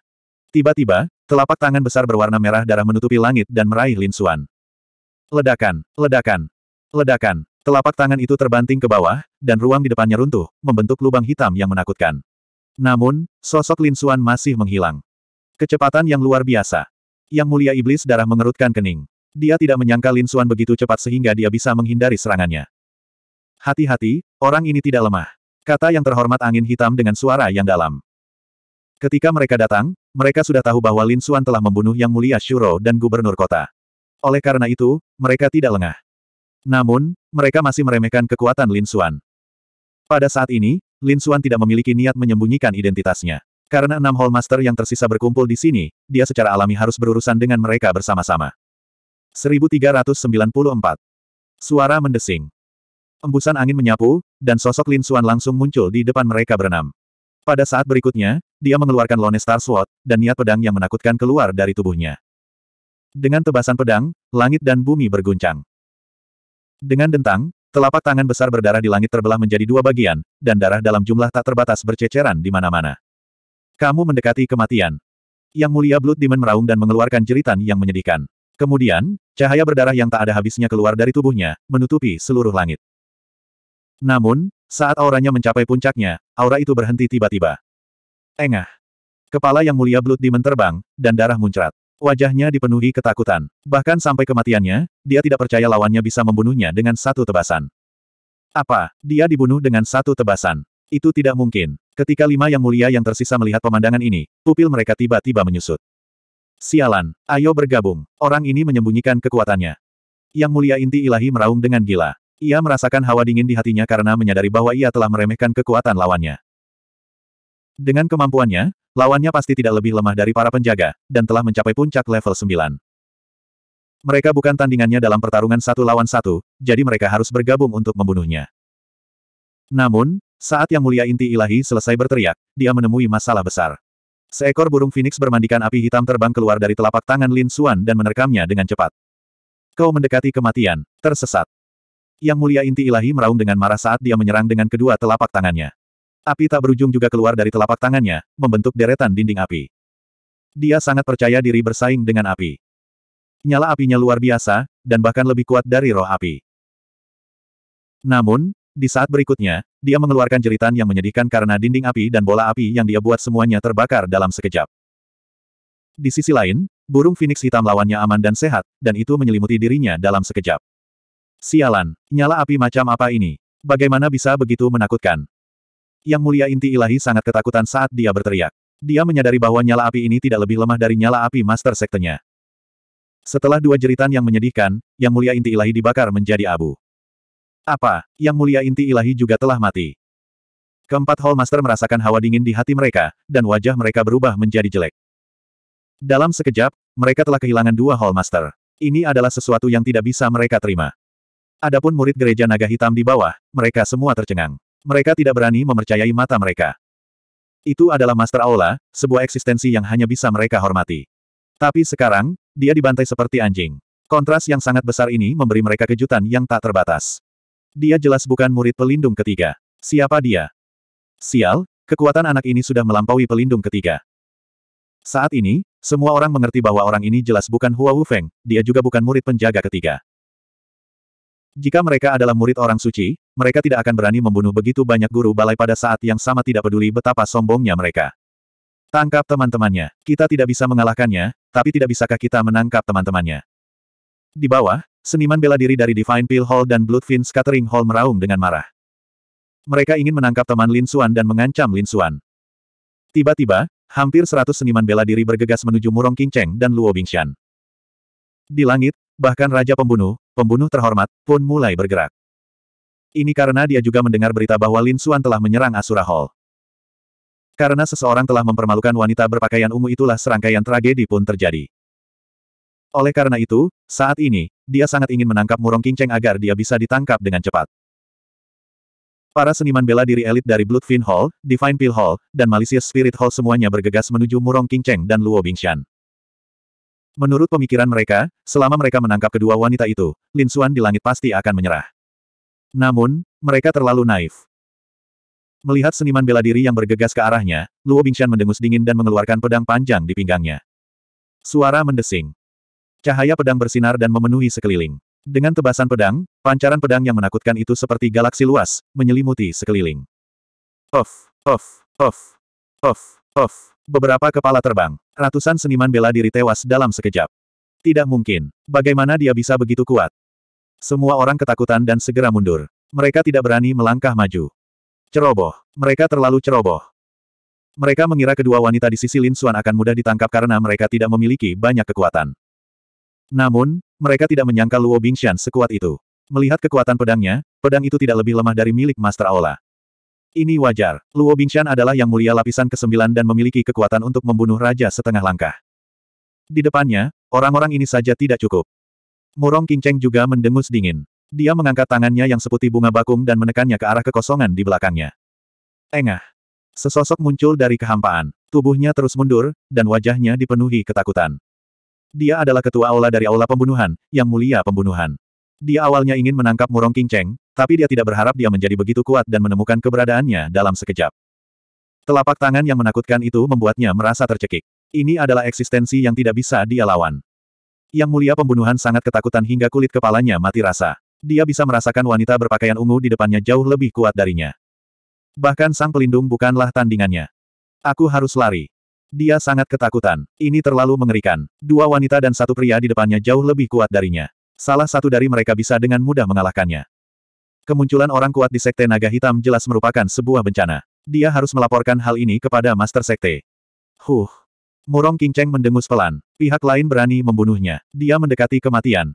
Tiba-tiba, telapak tangan besar berwarna merah darah menutupi langit dan meraih Lin linsuan. Ledakan, ledakan, ledakan. Telapak tangan itu terbanting ke bawah, dan ruang di depannya runtuh, membentuk lubang hitam yang menakutkan. Namun, sosok Lin linsuan masih menghilang. Kecepatan yang luar biasa. Yang mulia iblis darah mengerutkan kening. Dia tidak menyangka Lin Xuan begitu cepat sehingga dia bisa menghindari serangannya. Hati-hati, orang ini tidak lemah. Kata yang terhormat angin hitam dengan suara yang dalam. Ketika mereka datang, mereka sudah tahu bahwa Lin Xuan telah membunuh Yang Mulia Shuro dan Gubernur Kota. Oleh karena itu, mereka tidak lengah. Namun, mereka masih meremehkan kekuatan Lin Xuan. Pada saat ini, Lin Xuan tidak memiliki niat menyembunyikan identitasnya. Karena enam Hall Master yang tersisa berkumpul di sini, dia secara alami harus berurusan dengan mereka bersama-sama. 1394. Suara mendesing. Embusan angin menyapu, dan sosok Lin Suan langsung muncul di depan mereka berenam. Pada saat berikutnya, dia mengeluarkan Lone Star Sword, dan niat pedang yang menakutkan keluar dari tubuhnya. Dengan tebasan pedang, langit dan bumi berguncang. Dengan dentang, telapak tangan besar berdarah di langit terbelah menjadi dua bagian, dan darah dalam jumlah tak terbatas berceceran di mana-mana. Kamu mendekati kematian. Yang mulia Blood Demon meraung dan mengeluarkan jeritan yang menyedihkan. Kemudian, Cahaya berdarah yang tak ada habisnya keluar dari tubuhnya, menutupi seluruh langit. Namun, saat auranya mencapai puncaknya, aura itu berhenti tiba-tiba. Engah. Kepala yang mulia Blood Demon terbang, dan darah muncrat. Wajahnya dipenuhi ketakutan. Bahkan sampai kematiannya, dia tidak percaya lawannya bisa membunuhnya dengan satu tebasan. Apa, dia dibunuh dengan satu tebasan? Itu tidak mungkin. Ketika lima yang mulia yang tersisa melihat pemandangan ini, pupil mereka tiba-tiba menyusut. Sialan, ayo bergabung. Orang ini menyembunyikan kekuatannya. Yang mulia inti ilahi meraung dengan gila. Ia merasakan hawa dingin di hatinya karena menyadari bahwa ia telah meremehkan kekuatan lawannya. Dengan kemampuannya, lawannya pasti tidak lebih lemah dari para penjaga, dan telah mencapai puncak level 9. Mereka bukan tandingannya dalam pertarungan satu lawan satu, jadi mereka harus bergabung untuk membunuhnya. Namun, saat Yang Mulia Inti Ilahi selesai berteriak, dia menemui masalah besar. Seekor burung Phoenix bermandikan api hitam terbang keluar dari telapak tangan Lin Xuan dan menerkamnya dengan cepat. Kau mendekati kematian, tersesat. Yang mulia inti ilahi meraung dengan marah saat dia menyerang dengan kedua telapak tangannya. Api tak berujung juga keluar dari telapak tangannya, membentuk deretan dinding api. Dia sangat percaya diri bersaing dengan api. Nyala apinya luar biasa, dan bahkan lebih kuat dari roh api. Namun, di saat berikutnya, dia mengeluarkan jeritan yang menyedihkan karena dinding api dan bola api yang dia buat semuanya terbakar dalam sekejap. Di sisi lain, burung Phoenix hitam lawannya aman dan sehat, dan itu menyelimuti dirinya dalam sekejap. Sialan, nyala api macam apa ini? Bagaimana bisa begitu menakutkan? Yang mulia inti ilahi sangat ketakutan saat dia berteriak. Dia menyadari bahwa nyala api ini tidak lebih lemah dari nyala api master sektenya. Setelah dua jeritan yang menyedihkan, yang mulia inti ilahi dibakar menjadi abu. Apa, yang mulia inti ilahi juga telah mati. Keempat Hallmaster merasakan hawa dingin di hati mereka, dan wajah mereka berubah menjadi jelek. Dalam sekejap, mereka telah kehilangan dua Hallmaster. Ini adalah sesuatu yang tidak bisa mereka terima. Adapun murid gereja naga hitam di bawah, mereka semua tercengang. Mereka tidak berani memercayai mata mereka. Itu adalah Master Aula, sebuah eksistensi yang hanya bisa mereka hormati. Tapi sekarang, dia dibantai seperti anjing. Kontras yang sangat besar ini memberi mereka kejutan yang tak terbatas. Dia jelas bukan murid pelindung ketiga. Siapa dia? Sial, kekuatan anak ini sudah melampaui pelindung ketiga. Saat ini, semua orang mengerti bahwa orang ini jelas bukan Hua Wufeng, dia juga bukan murid penjaga ketiga. Jika mereka adalah murid orang suci, mereka tidak akan berani membunuh begitu banyak guru balai pada saat yang sama tidak peduli betapa sombongnya mereka. Tangkap teman-temannya. Kita tidak bisa mengalahkannya, tapi tidak bisakah kita menangkap teman-temannya? Di bawah, seniman bela diri dari Divine Pill Hall dan Bloodfin Scattering Hall meraung dengan marah. Mereka ingin menangkap teman Lin Xuan dan mengancam Lin Xuan. Tiba-tiba, hampir seratus seniman bela diri bergegas menuju Murong Cheng dan Luo Bingxian. Di langit, bahkan Raja Pembunuh, pembunuh terhormat, pun mulai bergerak. Ini karena dia juga mendengar berita bahwa Lin Xuan telah menyerang Asura Hall. Karena seseorang telah mempermalukan wanita berpakaian ungu itulah serangkaian tragedi pun terjadi. Oleh karena itu, saat ini, dia sangat ingin menangkap Murong King Cheng agar dia bisa ditangkap dengan cepat. Para seniman bela diri elit dari Bloodfin Hall, Divine Pill Hall, dan Malicious Spirit Hall semuanya bergegas menuju Murong King Cheng dan Luo Bingxian. Menurut pemikiran mereka, selama mereka menangkap kedua wanita itu, Lin Xuan di langit pasti akan menyerah. Namun, mereka terlalu naif. Melihat seniman bela diri yang bergegas ke arahnya, Luo Bingxian mendengus dingin dan mengeluarkan pedang panjang di pinggangnya. Suara mendesing. Cahaya pedang bersinar dan memenuhi sekeliling. Dengan tebasan pedang, pancaran pedang yang menakutkan itu seperti galaksi luas, menyelimuti sekeliling. Of, of, of, of, of. Beberapa kepala terbang. Ratusan seniman bela diri tewas dalam sekejap. Tidak mungkin. Bagaimana dia bisa begitu kuat? Semua orang ketakutan dan segera mundur. Mereka tidak berani melangkah maju. Ceroboh. Mereka terlalu ceroboh. Mereka mengira kedua wanita di sisi Lin Xuan akan mudah ditangkap karena mereka tidak memiliki banyak kekuatan. Namun, mereka tidak menyangka Luo Bingshan sekuat itu. Melihat kekuatan pedangnya, pedang itu tidak lebih lemah dari milik Master Aula. Ini wajar, Luo Bingshan adalah yang mulia lapisan ke-9 dan memiliki kekuatan untuk membunuh raja setengah langkah. Di depannya, orang-orang ini saja tidak cukup. Murong Qingcheng juga mendengus dingin. Dia mengangkat tangannya yang seputih bunga bakung dan menekannya ke arah kekosongan di belakangnya. Engah. Sesosok muncul dari kehampaan. Tubuhnya terus mundur, dan wajahnya dipenuhi ketakutan. Dia adalah ketua aula dari aula pembunuhan, yang mulia pembunuhan. Dia awalnya ingin menangkap Murong King Cheng, tapi dia tidak berharap dia menjadi begitu kuat dan menemukan keberadaannya dalam sekejap. Telapak tangan yang menakutkan itu membuatnya merasa tercekik. Ini adalah eksistensi yang tidak bisa dia lawan. Yang mulia pembunuhan sangat ketakutan hingga kulit kepalanya mati rasa. Dia bisa merasakan wanita berpakaian ungu di depannya jauh lebih kuat darinya. Bahkan sang pelindung bukanlah tandingannya. Aku harus lari. Dia sangat ketakutan. Ini terlalu mengerikan. Dua wanita dan satu pria di depannya jauh lebih kuat darinya. Salah satu dari mereka bisa dengan mudah mengalahkannya. Kemunculan orang kuat di Sekte Naga Hitam jelas merupakan sebuah bencana. Dia harus melaporkan hal ini kepada Master Sekte. Huh. Murong Cheng mendengus pelan. Pihak lain berani membunuhnya. Dia mendekati kematian.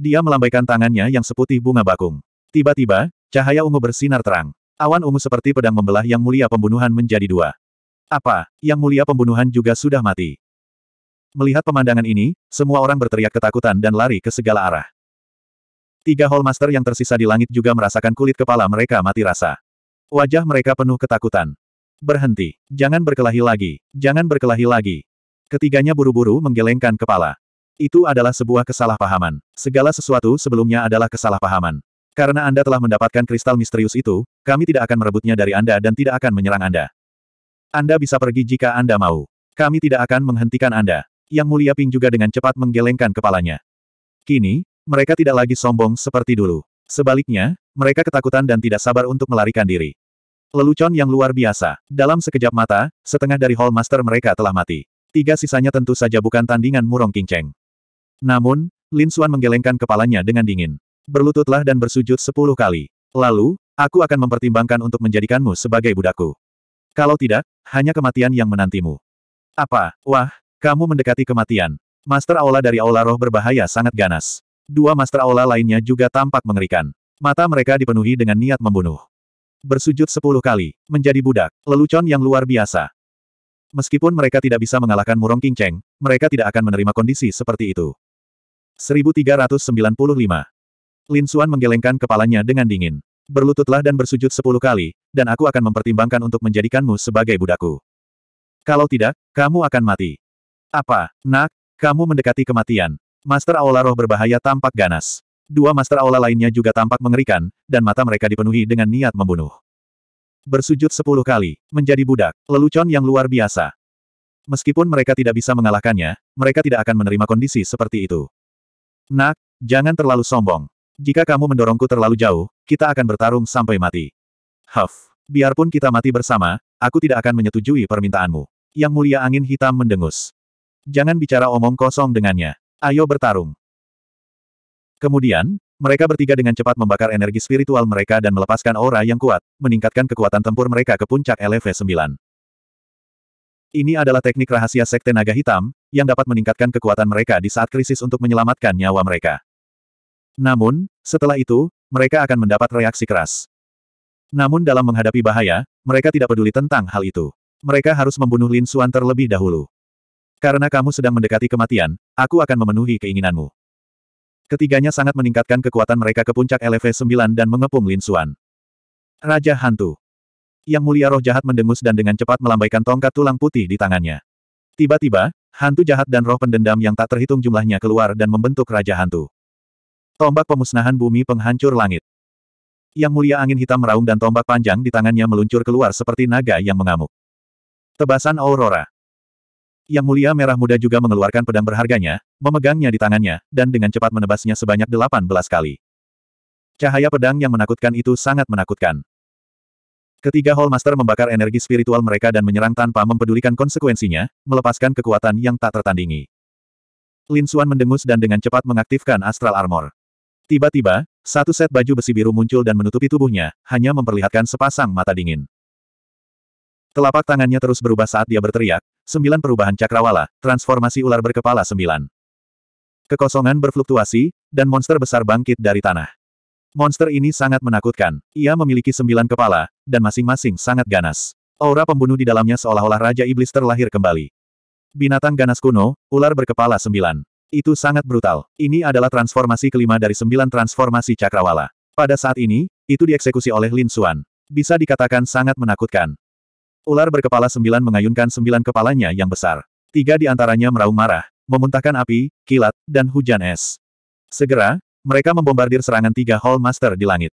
Dia melambaikan tangannya yang seputih bunga bakung. Tiba-tiba, cahaya ungu bersinar terang. Awan ungu seperti pedang membelah yang mulia pembunuhan menjadi dua. Apa, yang mulia pembunuhan juga sudah mati. Melihat pemandangan ini, semua orang berteriak ketakutan dan lari ke segala arah. Tiga Hallmaster yang tersisa di langit juga merasakan kulit kepala mereka mati rasa. Wajah mereka penuh ketakutan. Berhenti. Jangan berkelahi lagi. Jangan berkelahi lagi. Ketiganya buru-buru menggelengkan kepala. Itu adalah sebuah kesalahpahaman. Segala sesuatu sebelumnya adalah kesalahpahaman. Karena Anda telah mendapatkan kristal misterius itu, kami tidak akan merebutnya dari Anda dan tidak akan menyerang Anda. Anda bisa pergi jika Anda mau. Kami tidak akan menghentikan Anda. Yang mulia Ping juga dengan cepat menggelengkan kepalanya. Kini, mereka tidak lagi sombong seperti dulu. Sebaliknya, mereka ketakutan dan tidak sabar untuk melarikan diri. Lelucon yang luar biasa. Dalam sekejap mata, setengah dari Hall Master mereka telah mati. Tiga sisanya tentu saja bukan tandingan Murong Kinceng. Namun, Lin Xuan menggelengkan kepalanya dengan dingin. Berlututlah dan bersujud sepuluh kali. Lalu, aku akan mempertimbangkan untuk menjadikanmu sebagai budakku. Kalau tidak, hanya kematian yang menantimu. Apa? Wah, kamu mendekati kematian. Master Aula dari Aula Roh berbahaya sangat ganas. Dua Master Aula lainnya juga tampak mengerikan. Mata mereka dipenuhi dengan niat membunuh. Bersujud sepuluh kali, menjadi budak, lelucon yang luar biasa. Meskipun mereka tidak bisa mengalahkan Murong King Cheng, mereka tidak akan menerima kondisi seperti itu. 1395. Lin Xuan menggelengkan kepalanya dengan dingin. Berlututlah dan bersujud sepuluh kali, dan aku akan mempertimbangkan untuk menjadikanmu sebagai budakku. Kalau tidak, kamu akan mati. Apa, nak, kamu mendekati kematian. Master Aula Roh berbahaya tampak ganas. Dua Master Aula lainnya juga tampak mengerikan, dan mata mereka dipenuhi dengan niat membunuh. Bersujud sepuluh kali, menjadi budak, lelucon yang luar biasa. Meskipun mereka tidak bisa mengalahkannya, mereka tidak akan menerima kondisi seperti itu. Nak, jangan terlalu sombong. Jika kamu mendorongku terlalu jauh, kita akan bertarung sampai mati. Huff. Biarpun kita mati bersama, aku tidak akan menyetujui permintaanmu. Yang mulia angin hitam mendengus. Jangan bicara omong kosong dengannya. Ayo bertarung. Kemudian, mereka bertiga dengan cepat membakar energi spiritual mereka dan melepaskan aura yang kuat, meningkatkan kekuatan tempur mereka ke puncak LV-9. Ini adalah teknik rahasia Sekte Naga Hitam, yang dapat meningkatkan kekuatan mereka di saat krisis untuk menyelamatkan nyawa mereka. Namun, setelah itu, mereka akan mendapat reaksi keras. Namun dalam menghadapi bahaya, mereka tidak peduli tentang hal itu. Mereka harus membunuh Lin Xuan terlebih dahulu. Karena kamu sedang mendekati kematian, aku akan memenuhi keinginanmu. Ketiganya sangat meningkatkan kekuatan mereka ke puncak LV-9 dan mengepung Lin Xuan. Raja Hantu. Yang mulia roh jahat mendengus dan dengan cepat melambaikan tongkat tulang putih di tangannya. Tiba-tiba, hantu jahat dan roh pendendam yang tak terhitung jumlahnya keluar dan membentuk Raja Hantu. Tombak pemusnahan bumi penghancur langit. Yang mulia angin hitam meraung dan tombak panjang di tangannya meluncur keluar seperti naga yang mengamuk. Tebasan Aurora. Yang mulia merah muda juga mengeluarkan pedang berharganya, memegangnya di tangannya, dan dengan cepat menebasnya sebanyak 18 kali. Cahaya pedang yang menakutkan itu sangat menakutkan. Ketiga Hallmaster membakar energi spiritual mereka dan menyerang tanpa mempedulikan konsekuensinya, melepaskan kekuatan yang tak tertandingi. Lin Xuan mendengus dan dengan cepat mengaktifkan Astral Armor. Tiba-tiba, satu set baju besi biru muncul dan menutupi tubuhnya, hanya memperlihatkan sepasang mata dingin. Telapak tangannya terus berubah saat dia berteriak, sembilan perubahan cakrawala, transformasi ular berkepala sembilan. Kekosongan berfluktuasi, dan monster besar bangkit dari tanah. Monster ini sangat menakutkan, ia memiliki sembilan kepala, dan masing-masing sangat ganas. Aura pembunuh di dalamnya seolah-olah Raja Iblis terlahir kembali. Binatang ganas kuno, ular berkepala sembilan. Itu sangat brutal. Ini adalah transformasi kelima dari sembilan transformasi cakrawala. Pada saat ini, itu dieksekusi oleh Lin Xuan. Bisa dikatakan sangat menakutkan. Ular berkepala sembilan mengayunkan sembilan kepalanya yang besar. Tiga di antaranya meraung marah, memuntahkan api, kilat, dan hujan es. Segera, mereka membombardir serangan tiga Hall Master di langit.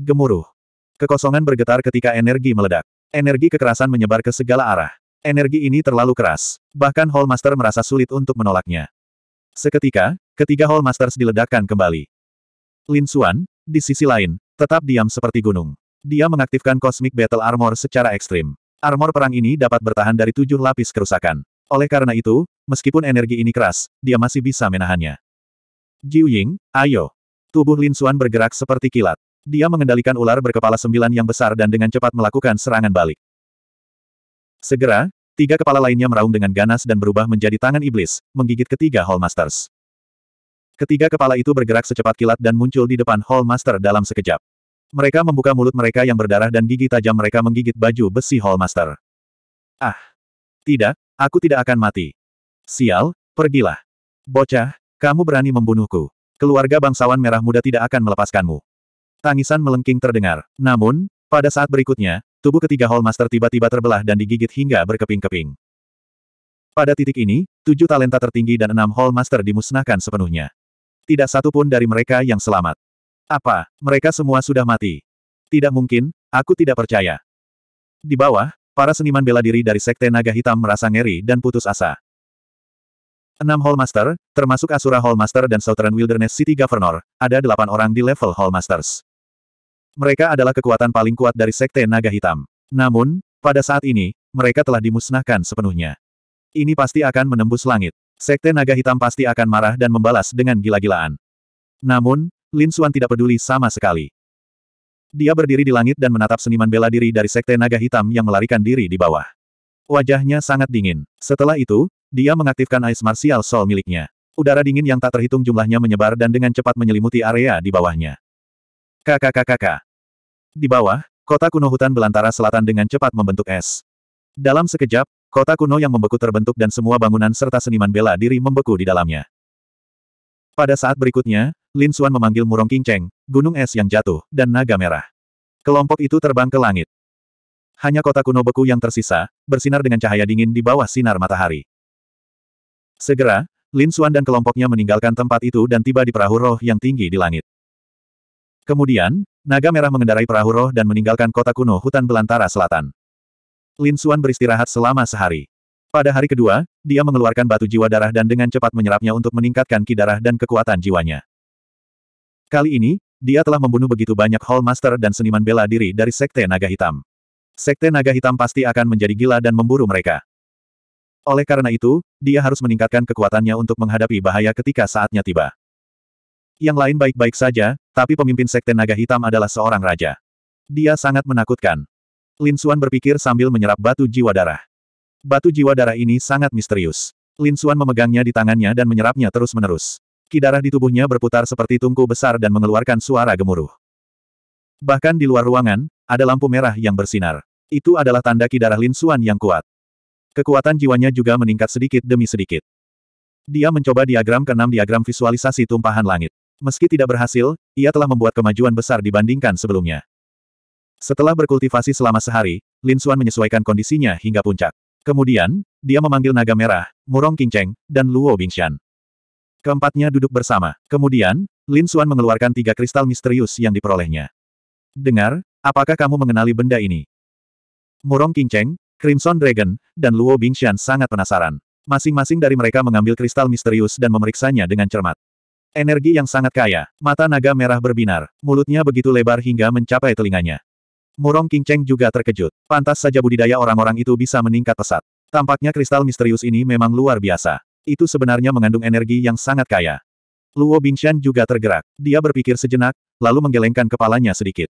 Gemuruh. Kekosongan bergetar ketika energi meledak. Energi kekerasan menyebar ke segala arah. Energi ini terlalu keras. Bahkan Hall Master merasa sulit untuk menolaknya. Seketika, ketiga Hall Masters diledakkan kembali. Lin Xuan, di sisi lain, tetap diam seperti gunung. Dia mengaktifkan Cosmic Battle Armor secara ekstrim. Armor perang ini dapat bertahan dari tujuh lapis kerusakan. Oleh karena itu, meskipun energi ini keras, dia masih bisa menahannya. Jiu Ying, ayo. Tubuh Lin Xuan bergerak seperti kilat. Dia mengendalikan ular berkepala sembilan yang besar dan dengan cepat melakukan serangan balik. Segera, Tiga kepala lainnya meraung dengan ganas dan berubah menjadi tangan iblis, menggigit ketiga Hall Masters. Ketiga kepala itu bergerak secepat kilat dan muncul di depan Hall Master dalam sekejap. Mereka membuka mulut mereka yang berdarah dan gigi tajam mereka menggigit baju besi Hall Master. Ah! Tidak, aku tidak akan mati. Sial, pergilah. Bocah, kamu berani membunuhku. Keluarga bangsawan merah muda tidak akan melepaskanmu. Tangisan melengking terdengar. Namun, pada saat berikutnya, Tubuh ketiga Hall Master tiba-tiba terbelah dan digigit hingga berkeping-keping. Pada titik ini, tujuh talenta tertinggi dan enam Hall Master dimusnahkan sepenuhnya. Tidak satu pun dari mereka yang selamat. Apa, mereka semua sudah mati? Tidak mungkin, aku tidak percaya. Di bawah, para seniman bela diri dari Sekte Naga Hitam merasa ngeri dan putus asa. Enam Hall Master, termasuk Asura Hall Master dan Southern Wilderness City Governor, ada delapan orang di level Hall Masters. Mereka adalah kekuatan paling kuat dari Sekte Naga Hitam. Namun, pada saat ini, mereka telah dimusnahkan sepenuhnya. Ini pasti akan menembus langit. Sekte Naga Hitam pasti akan marah dan membalas dengan gila-gilaan. Namun, Lin Xuan tidak peduli sama sekali. Dia berdiri di langit dan menatap seniman bela diri dari Sekte Naga Hitam yang melarikan diri di bawah. Wajahnya sangat dingin. Setelah itu, dia mengaktifkan Ice Martial Soul miliknya. Udara dingin yang tak terhitung jumlahnya menyebar dan dengan cepat menyelimuti area di bawahnya. KKKKK. Di bawah, kota kuno hutan belantara selatan dengan cepat membentuk es. Dalam sekejap, kota kuno yang membeku terbentuk dan semua bangunan serta seniman bela diri membeku di dalamnya. Pada saat berikutnya, Lin Xuan memanggil Murong King Cheng, gunung es yang jatuh, dan naga merah. Kelompok itu terbang ke langit. Hanya kota kuno beku yang tersisa, bersinar dengan cahaya dingin di bawah sinar matahari. Segera, Lin Xuan dan kelompoknya meninggalkan tempat itu dan tiba di perahu roh yang tinggi di langit. Kemudian, naga merah mengendarai perahu roh dan meninggalkan kota kuno hutan belantara selatan. Lin Xuan beristirahat selama sehari. Pada hari kedua, dia mengeluarkan batu jiwa darah dan dengan cepat menyerapnya untuk meningkatkan ki darah dan kekuatan jiwanya. Kali ini, dia telah membunuh begitu banyak Hall Master dan seniman bela diri dari Sekte Naga Hitam. Sekte Naga Hitam pasti akan menjadi gila dan memburu mereka. Oleh karena itu, dia harus meningkatkan kekuatannya untuk menghadapi bahaya ketika saatnya tiba. Yang lain baik-baik saja, tapi pemimpin Sekte Naga Hitam adalah seorang raja. Dia sangat menakutkan. Lin Xuan berpikir sambil menyerap batu jiwa darah. Batu jiwa darah ini sangat misterius. Lin Xuan memegangnya di tangannya dan menyerapnya terus-menerus. Kidarah di tubuhnya berputar seperti tungku besar dan mengeluarkan suara gemuruh. Bahkan di luar ruangan, ada lampu merah yang bersinar. Itu adalah tanda kidarah Lin Xuan yang kuat. Kekuatan jiwanya juga meningkat sedikit demi sedikit. Dia mencoba diagram keenam diagram visualisasi tumpahan langit. Meski tidak berhasil, ia telah membuat kemajuan besar dibandingkan sebelumnya. Setelah berkultivasi selama sehari, Lin Xuan menyesuaikan kondisinya hingga puncak. Kemudian, dia memanggil Naga Merah, Murong Qingcheng, dan Luo Xian. Keempatnya duduk bersama. Kemudian, Lin Xuan mengeluarkan tiga kristal misterius yang diperolehnya. Dengar, apakah kamu mengenali benda ini? Murong Qingcheng, Crimson Dragon, dan Luo Xian sangat penasaran. Masing-masing dari mereka mengambil kristal misterius dan memeriksanya dengan cermat. Energi yang sangat kaya, mata naga merah berbinar, mulutnya begitu lebar hingga mencapai telinganya. Murong Cheng juga terkejut. Pantas saja budidaya orang-orang itu bisa meningkat pesat. Tampaknya kristal misterius ini memang luar biasa. Itu sebenarnya mengandung energi yang sangat kaya. Luo Bingshan juga tergerak. Dia berpikir sejenak, lalu menggelengkan kepalanya sedikit.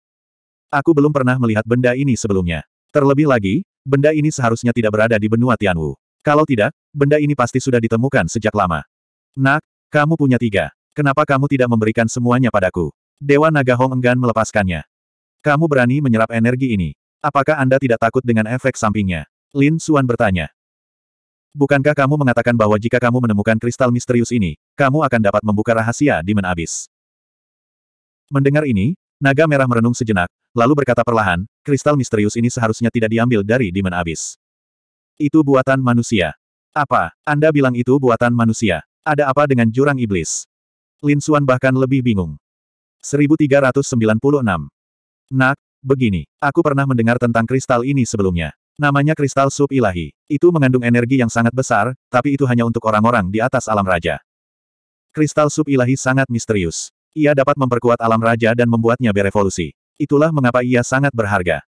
Aku belum pernah melihat benda ini sebelumnya. Terlebih lagi, benda ini seharusnya tidak berada di benua Tianwu. Kalau tidak, benda ini pasti sudah ditemukan sejak lama. Nak, kamu punya tiga. Kenapa kamu tidak memberikan semuanya padaku? Dewa Naga Hong enggan melepaskannya. Kamu berani menyerap energi ini. Apakah Anda tidak takut dengan efek sampingnya? Lin Suan bertanya. Bukankah kamu mengatakan bahwa jika kamu menemukan kristal misterius ini, kamu akan dapat membuka rahasia di menabis? Mendengar ini, naga merah merenung sejenak, lalu berkata perlahan, kristal misterius ini seharusnya tidak diambil dari di menabis. Itu buatan manusia. Apa, Anda bilang itu buatan manusia? Ada apa dengan jurang iblis? Lin Suan bahkan lebih bingung. 1396. Nak, begini. Aku pernah mendengar tentang kristal ini sebelumnya. Namanya kristal sub ilahi. Itu mengandung energi yang sangat besar, tapi itu hanya untuk orang-orang di atas alam raja. Kristal sub ilahi sangat misterius. Ia dapat memperkuat alam raja dan membuatnya berevolusi. Itulah mengapa ia sangat berharga.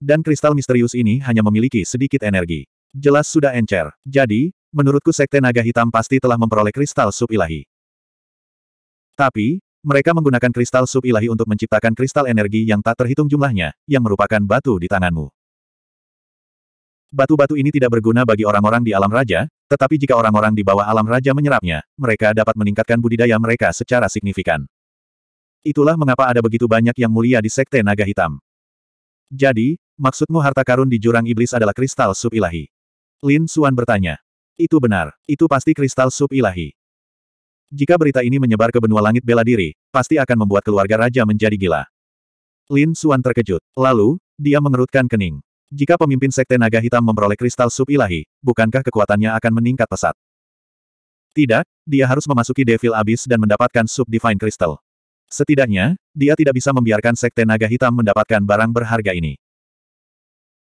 Dan kristal misterius ini hanya memiliki sedikit energi. Jelas sudah encer. Jadi, menurutku Sekte Naga Hitam pasti telah memperoleh kristal sub ilahi. Tapi, mereka menggunakan kristal sub ilahi untuk menciptakan kristal energi yang tak terhitung jumlahnya, yang merupakan batu di tanganmu. Batu-batu ini tidak berguna bagi orang-orang di alam raja, tetapi jika orang-orang di bawah alam raja menyerapnya, mereka dapat meningkatkan budidaya mereka secara signifikan. Itulah mengapa ada begitu banyak yang mulia di Sekte Naga Hitam. Jadi, maksudmu harta karun di jurang iblis adalah kristal sub ilahi? Lin Suan bertanya. Itu benar, itu pasti kristal sub ilahi. Jika berita ini menyebar ke benua langit bela diri, pasti akan membuat keluarga raja menjadi gila. Lin Suan terkejut. Lalu, dia mengerutkan kening. Jika pemimpin sekte naga hitam memperoleh kristal sub ilahi, bukankah kekuatannya akan meningkat pesat? Tidak, dia harus memasuki Devil Abyss dan mendapatkan sub Divine Crystal. Setidaknya, dia tidak bisa membiarkan sekte naga hitam mendapatkan barang berharga ini.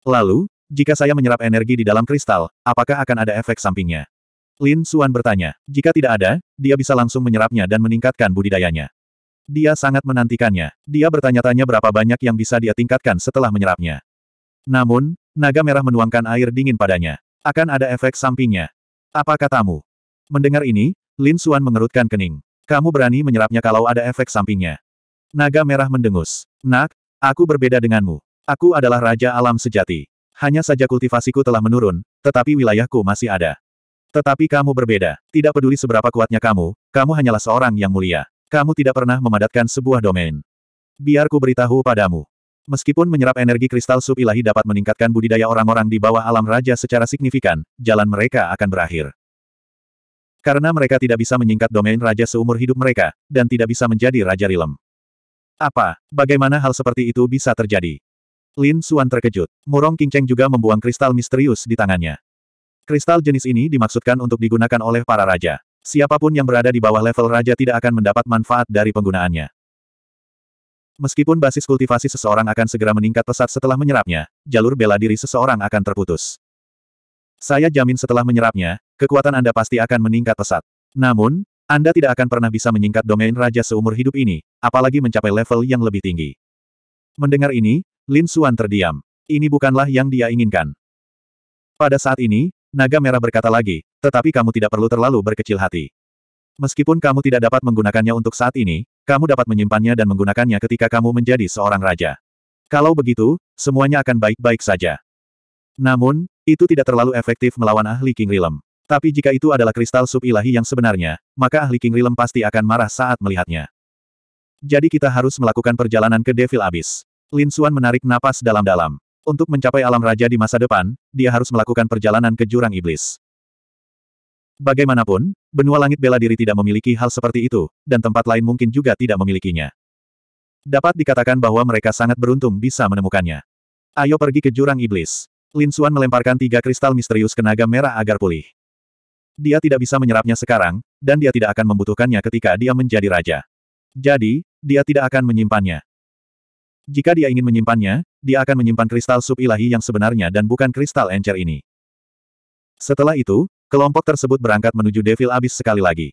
Lalu, jika saya menyerap energi di dalam kristal, apakah akan ada efek sampingnya? Lin Suan bertanya, jika tidak ada, dia bisa langsung menyerapnya dan meningkatkan budidayanya. Dia sangat menantikannya. Dia bertanya-tanya berapa banyak yang bisa dia tingkatkan setelah menyerapnya. Namun, naga merah menuangkan air dingin padanya. Akan ada efek sampingnya. Apa katamu? Mendengar ini, Lin Suan mengerutkan kening. Kamu berani menyerapnya kalau ada efek sampingnya. Naga merah mendengus. Nak, aku berbeda denganmu. Aku adalah Raja Alam Sejati. Hanya saja kultivasiku telah menurun, tetapi wilayahku masih ada. Tetapi kamu berbeda. Tidak peduli seberapa kuatnya kamu, kamu hanyalah seorang yang mulia. Kamu tidak pernah memadatkan sebuah domain. Biar ku beritahu padamu. Meskipun menyerap energi kristal sub ilahi dapat meningkatkan budidaya orang-orang di bawah alam raja secara signifikan, jalan mereka akan berakhir. Karena mereka tidak bisa menyingkat domain raja seumur hidup mereka, dan tidak bisa menjadi raja rilem. Apa, bagaimana hal seperti itu bisa terjadi? Lin Suan terkejut. Murong Cheng juga membuang kristal misterius di tangannya. Kristal jenis ini dimaksudkan untuk digunakan oleh para raja. Siapapun yang berada di bawah level raja tidak akan mendapat manfaat dari penggunaannya. Meskipun basis kultivasi seseorang akan segera meningkat pesat setelah menyerapnya, jalur bela diri seseorang akan terputus. Saya jamin setelah menyerapnya, kekuatan Anda pasti akan meningkat pesat. Namun, Anda tidak akan pernah bisa menyingkat domain raja seumur hidup ini, apalagi mencapai level yang lebih tinggi. Mendengar ini, Lin Xuan terdiam. Ini bukanlah yang dia inginkan. Pada saat ini, Naga Merah berkata lagi, tetapi kamu tidak perlu terlalu berkecil hati. Meskipun kamu tidak dapat menggunakannya untuk saat ini, kamu dapat menyimpannya dan menggunakannya ketika kamu menjadi seorang raja. Kalau begitu, semuanya akan baik-baik saja. Namun, itu tidak terlalu efektif melawan ahli King Rilem. Tapi jika itu adalah kristal sub ilahi yang sebenarnya, maka ahli King Rilem pasti akan marah saat melihatnya. Jadi kita harus melakukan perjalanan ke Devil Abyss. Lin Suan menarik napas dalam-dalam. Untuk mencapai alam raja di masa depan, dia harus melakukan perjalanan ke jurang iblis. Bagaimanapun, benua langit bela diri tidak memiliki hal seperti itu, dan tempat lain mungkin juga tidak memilikinya. Dapat dikatakan bahwa mereka sangat beruntung bisa menemukannya. Ayo pergi ke jurang iblis. Lin Xuan melemparkan tiga kristal misterius ke naga merah agar pulih. Dia tidak bisa menyerapnya sekarang, dan dia tidak akan membutuhkannya ketika dia menjadi raja. Jadi, dia tidak akan menyimpannya. Jika dia ingin menyimpannya, dia akan menyimpan kristal sub-ilahi yang sebenarnya dan bukan kristal encer ini. Setelah itu, kelompok tersebut berangkat menuju Devil Abyss sekali lagi.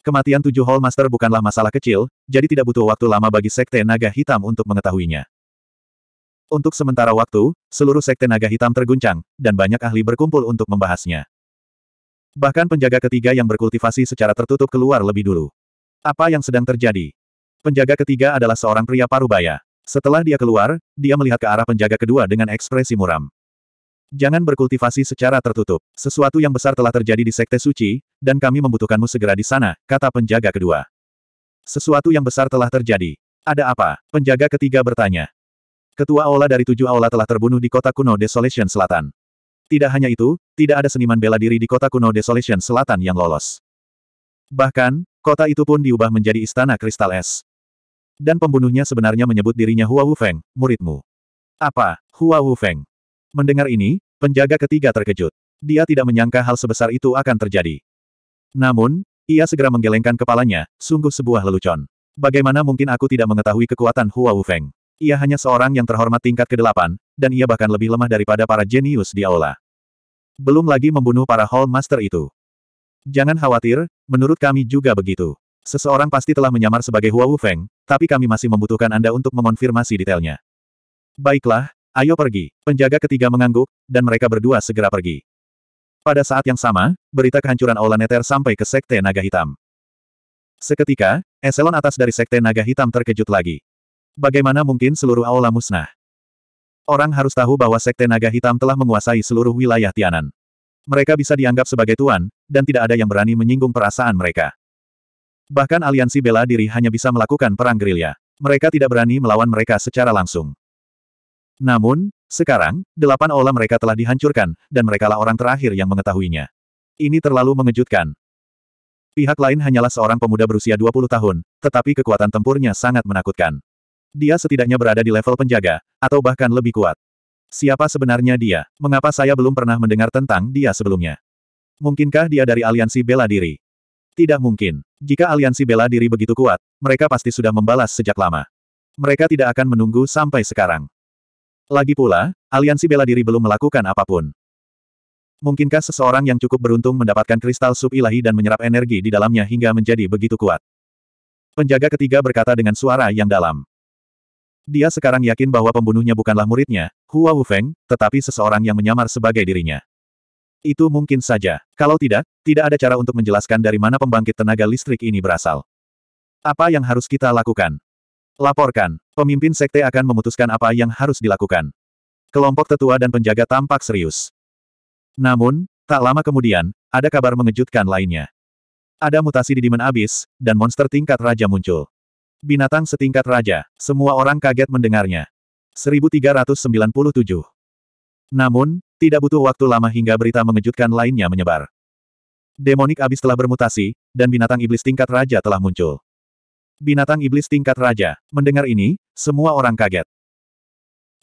Kematian tujuh Hall Master bukanlah masalah kecil, jadi tidak butuh waktu lama bagi Sekte Naga Hitam untuk mengetahuinya. Untuk sementara waktu, seluruh Sekte Naga Hitam terguncang, dan banyak ahli berkumpul untuk membahasnya. Bahkan penjaga ketiga yang berkultivasi secara tertutup keluar lebih dulu. Apa yang sedang terjadi? Penjaga ketiga adalah seorang pria parubaya. Setelah dia keluar, dia melihat ke arah penjaga kedua dengan ekspresi muram. Jangan berkultivasi secara tertutup. Sesuatu yang besar telah terjadi di Sekte Suci, dan kami membutuhkanmu segera di sana, kata penjaga kedua. Sesuatu yang besar telah terjadi. Ada apa? Penjaga ketiga bertanya. Ketua aula dari tujuh aula telah terbunuh di kota kuno Desolation Selatan. Tidak hanya itu, tidak ada seniman bela diri di kota kuno Desolation Selatan yang lolos. Bahkan, kota itu pun diubah menjadi istana kristal es. Dan pembunuhnya sebenarnya menyebut dirinya Hua Wufeng, muridmu. Apa, Hua Wufeng? Mendengar ini, penjaga ketiga terkejut. Dia tidak menyangka hal sebesar itu akan terjadi. Namun, ia segera menggelengkan kepalanya, sungguh sebuah lelucon. Bagaimana mungkin aku tidak mengetahui kekuatan Hua Wufeng? Ia hanya seorang yang terhormat tingkat ke-8, dan ia bahkan lebih lemah daripada para jenius di aula. Belum lagi membunuh para Hall Master itu. Jangan khawatir, menurut kami juga begitu. Seseorang pasti telah menyamar sebagai Hua Wufeng, tapi kami masih membutuhkan Anda untuk mengonfirmasi detailnya. Baiklah, ayo pergi. Penjaga ketiga mengangguk, dan mereka berdua segera pergi. Pada saat yang sama, berita kehancuran Aula Neter sampai ke Sekte Naga Hitam. Seketika, eselon atas dari Sekte Naga Hitam terkejut lagi. Bagaimana mungkin seluruh Aula musnah? Orang harus tahu bahwa Sekte Naga Hitam telah menguasai seluruh wilayah Tianan. Mereka bisa dianggap sebagai tuan, dan tidak ada yang berani menyinggung perasaan mereka. Bahkan aliansi bela diri hanya bisa melakukan perang gerilya. Mereka tidak berani melawan mereka secara langsung. Namun, sekarang, delapan ola mereka telah dihancurkan, dan merekalah orang terakhir yang mengetahuinya. Ini terlalu mengejutkan. Pihak lain hanyalah seorang pemuda berusia 20 tahun, tetapi kekuatan tempurnya sangat menakutkan. Dia setidaknya berada di level penjaga, atau bahkan lebih kuat. Siapa sebenarnya dia? Mengapa saya belum pernah mendengar tentang dia sebelumnya? Mungkinkah dia dari aliansi bela diri? Tidak mungkin. Jika aliansi bela diri begitu kuat, mereka pasti sudah membalas sejak lama. Mereka tidak akan menunggu sampai sekarang. Lagi pula, aliansi bela diri belum melakukan apapun. Mungkinkah seseorang yang cukup beruntung mendapatkan kristal sub ilahi dan menyerap energi di dalamnya hingga menjadi begitu kuat? Penjaga ketiga berkata dengan suara yang dalam. Dia sekarang yakin bahwa pembunuhnya bukanlah muridnya, Hua Wufeng, tetapi seseorang yang menyamar sebagai dirinya. Itu mungkin saja. Kalau tidak, tidak ada cara untuk menjelaskan dari mana pembangkit tenaga listrik ini berasal. Apa yang harus kita lakukan? Laporkan. Pemimpin sekte akan memutuskan apa yang harus dilakukan. Kelompok tetua dan penjaga tampak serius. Namun, tak lama kemudian, ada kabar mengejutkan lainnya. Ada mutasi di Demon Abyss, dan monster tingkat raja muncul. Binatang setingkat raja, semua orang kaget mendengarnya. 1397 namun, tidak butuh waktu lama hingga berita mengejutkan lainnya menyebar. Demonik abis telah bermutasi, dan binatang iblis tingkat raja telah muncul. Binatang iblis tingkat raja, mendengar ini, semua orang kaget.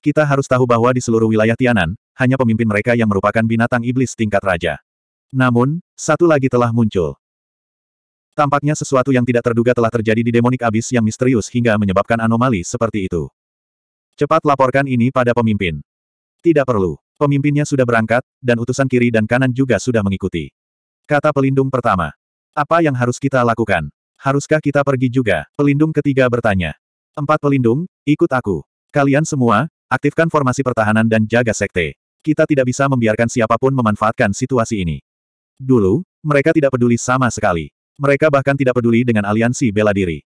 Kita harus tahu bahwa di seluruh wilayah Tianan, hanya pemimpin mereka yang merupakan binatang iblis tingkat raja. Namun, satu lagi telah muncul. Tampaknya sesuatu yang tidak terduga telah terjadi di demonik abis yang misterius hingga menyebabkan anomali seperti itu. Cepat laporkan ini pada pemimpin. Tidak perlu. Pemimpinnya sudah berangkat, dan utusan kiri dan kanan juga sudah mengikuti. Kata pelindung pertama. Apa yang harus kita lakukan? Haruskah kita pergi juga? Pelindung ketiga bertanya. Empat pelindung, ikut aku. Kalian semua, aktifkan formasi pertahanan dan jaga sekte. Kita tidak bisa membiarkan siapapun memanfaatkan situasi ini. Dulu, mereka tidak peduli sama sekali. Mereka bahkan tidak peduli dengan aliansi bela diri.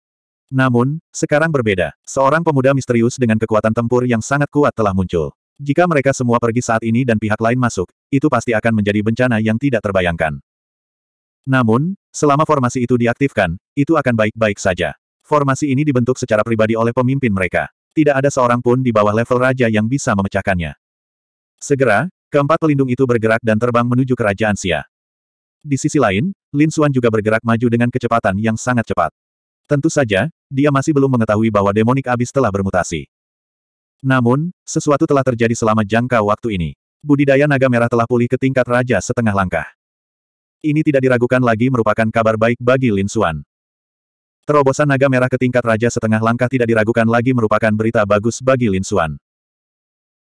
Namun, sekarang berbeda. Seorang pemuda misterius dengan kekuatan tempur yang sangat kuat telah muncul. Jika mereka semua pergi saat ini dan pihak lain masuk, itu pasti akan menjadi bencana yang tidak terbayangkan. Namun, selama formasi itu diaktifkan, itu akan baik-baik saja. Formasi ini dibentuk secara pribadi oleh pemimpin mereka. Tidak ada seorang pun di bawah level raja yang bisa memecahkannya. Segera, keempat pelindung itu bergerak dan terbang menuju kerajaan Sia. Di sisi lain, Lin Xuan juga bergerak maju dengan kecepatan yang sangat cepat. Tentu saja, dia masih belum mengetahui bahwa demonik abis telah bermutasi. Namun, sesuatu telah terjadi selama jangka waktu ini. Budidaya naga merah telah pulih ke tingkat raja setengah langkah. Ini tidak diragukan lagi merupakan kabar baik bagi Lin Xuan. Terobosan naga merah ke tingkat raja setengah langkah tidak diragukan lagi merupakan berita bagus bagi Lin Xuan.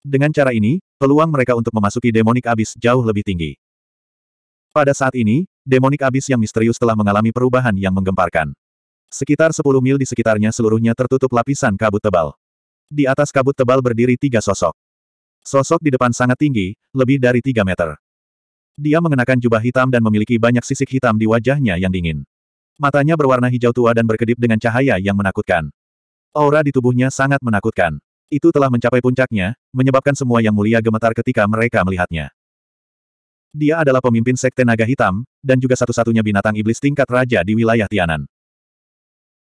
Dengan cara ini, peluang mereka untuk memasuki demonik abis jauh lebih tinggi. Pada saat ini, demonik abis yang misterius telah mengalami perubahan yang menggemparkan. Sekitar 10 mil di sekitarnya seluruhnya tertutup lapisan kabut tebal. Di atas kabut tebal berdiri tiga sosok. Sosok di depan sangat tinggi, lebih dari tiga meter. Dia mengenakan jubah hitam dan memiliki banyak sisik hitam di wajahnya yang dingin. Matanya berwarna hijau tua dan berkedip dengan cahaya yang menakutkan. Aura di tubuhnya sangat menakutkan. Itu telah mencapai puncaknya, menyebabkan semua yang mulia gemetar ketika mereka melihatnya. Dia adalah pemimpin Sekte Naga Hitam, dan juga satu-satunya binatang iblis tingkat raja di wilayah Tianan.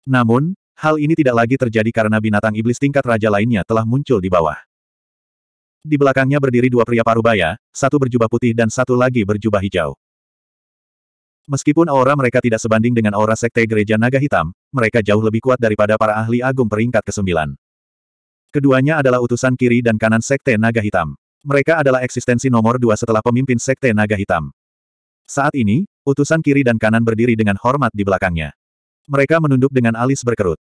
Namun, Hal ini tidak lagi terjadi karena binatang iblis tingkat raja lainnya telah muncul di bawah. Di belakangnya berdiri dua pria parubaya, satu berjubah putih dan satu lagi berjubah hijau. Meskipun aura mereka tidak sebanding dengan aura sekte gereja naga hitam, mereka jauh lebih kuat daripada para ahli agung peringkat ke-9. Keduanya adalah utusan kiri dan kanan sekte naga hitam. Mereka adalah eksistensi nomor dua setelah pemimpin sekte naga hitam. Saat ini, utusan kiri dan kanan berdiri dengan hormat di belakangnya. Mereka menunduk dengan alis berkerut.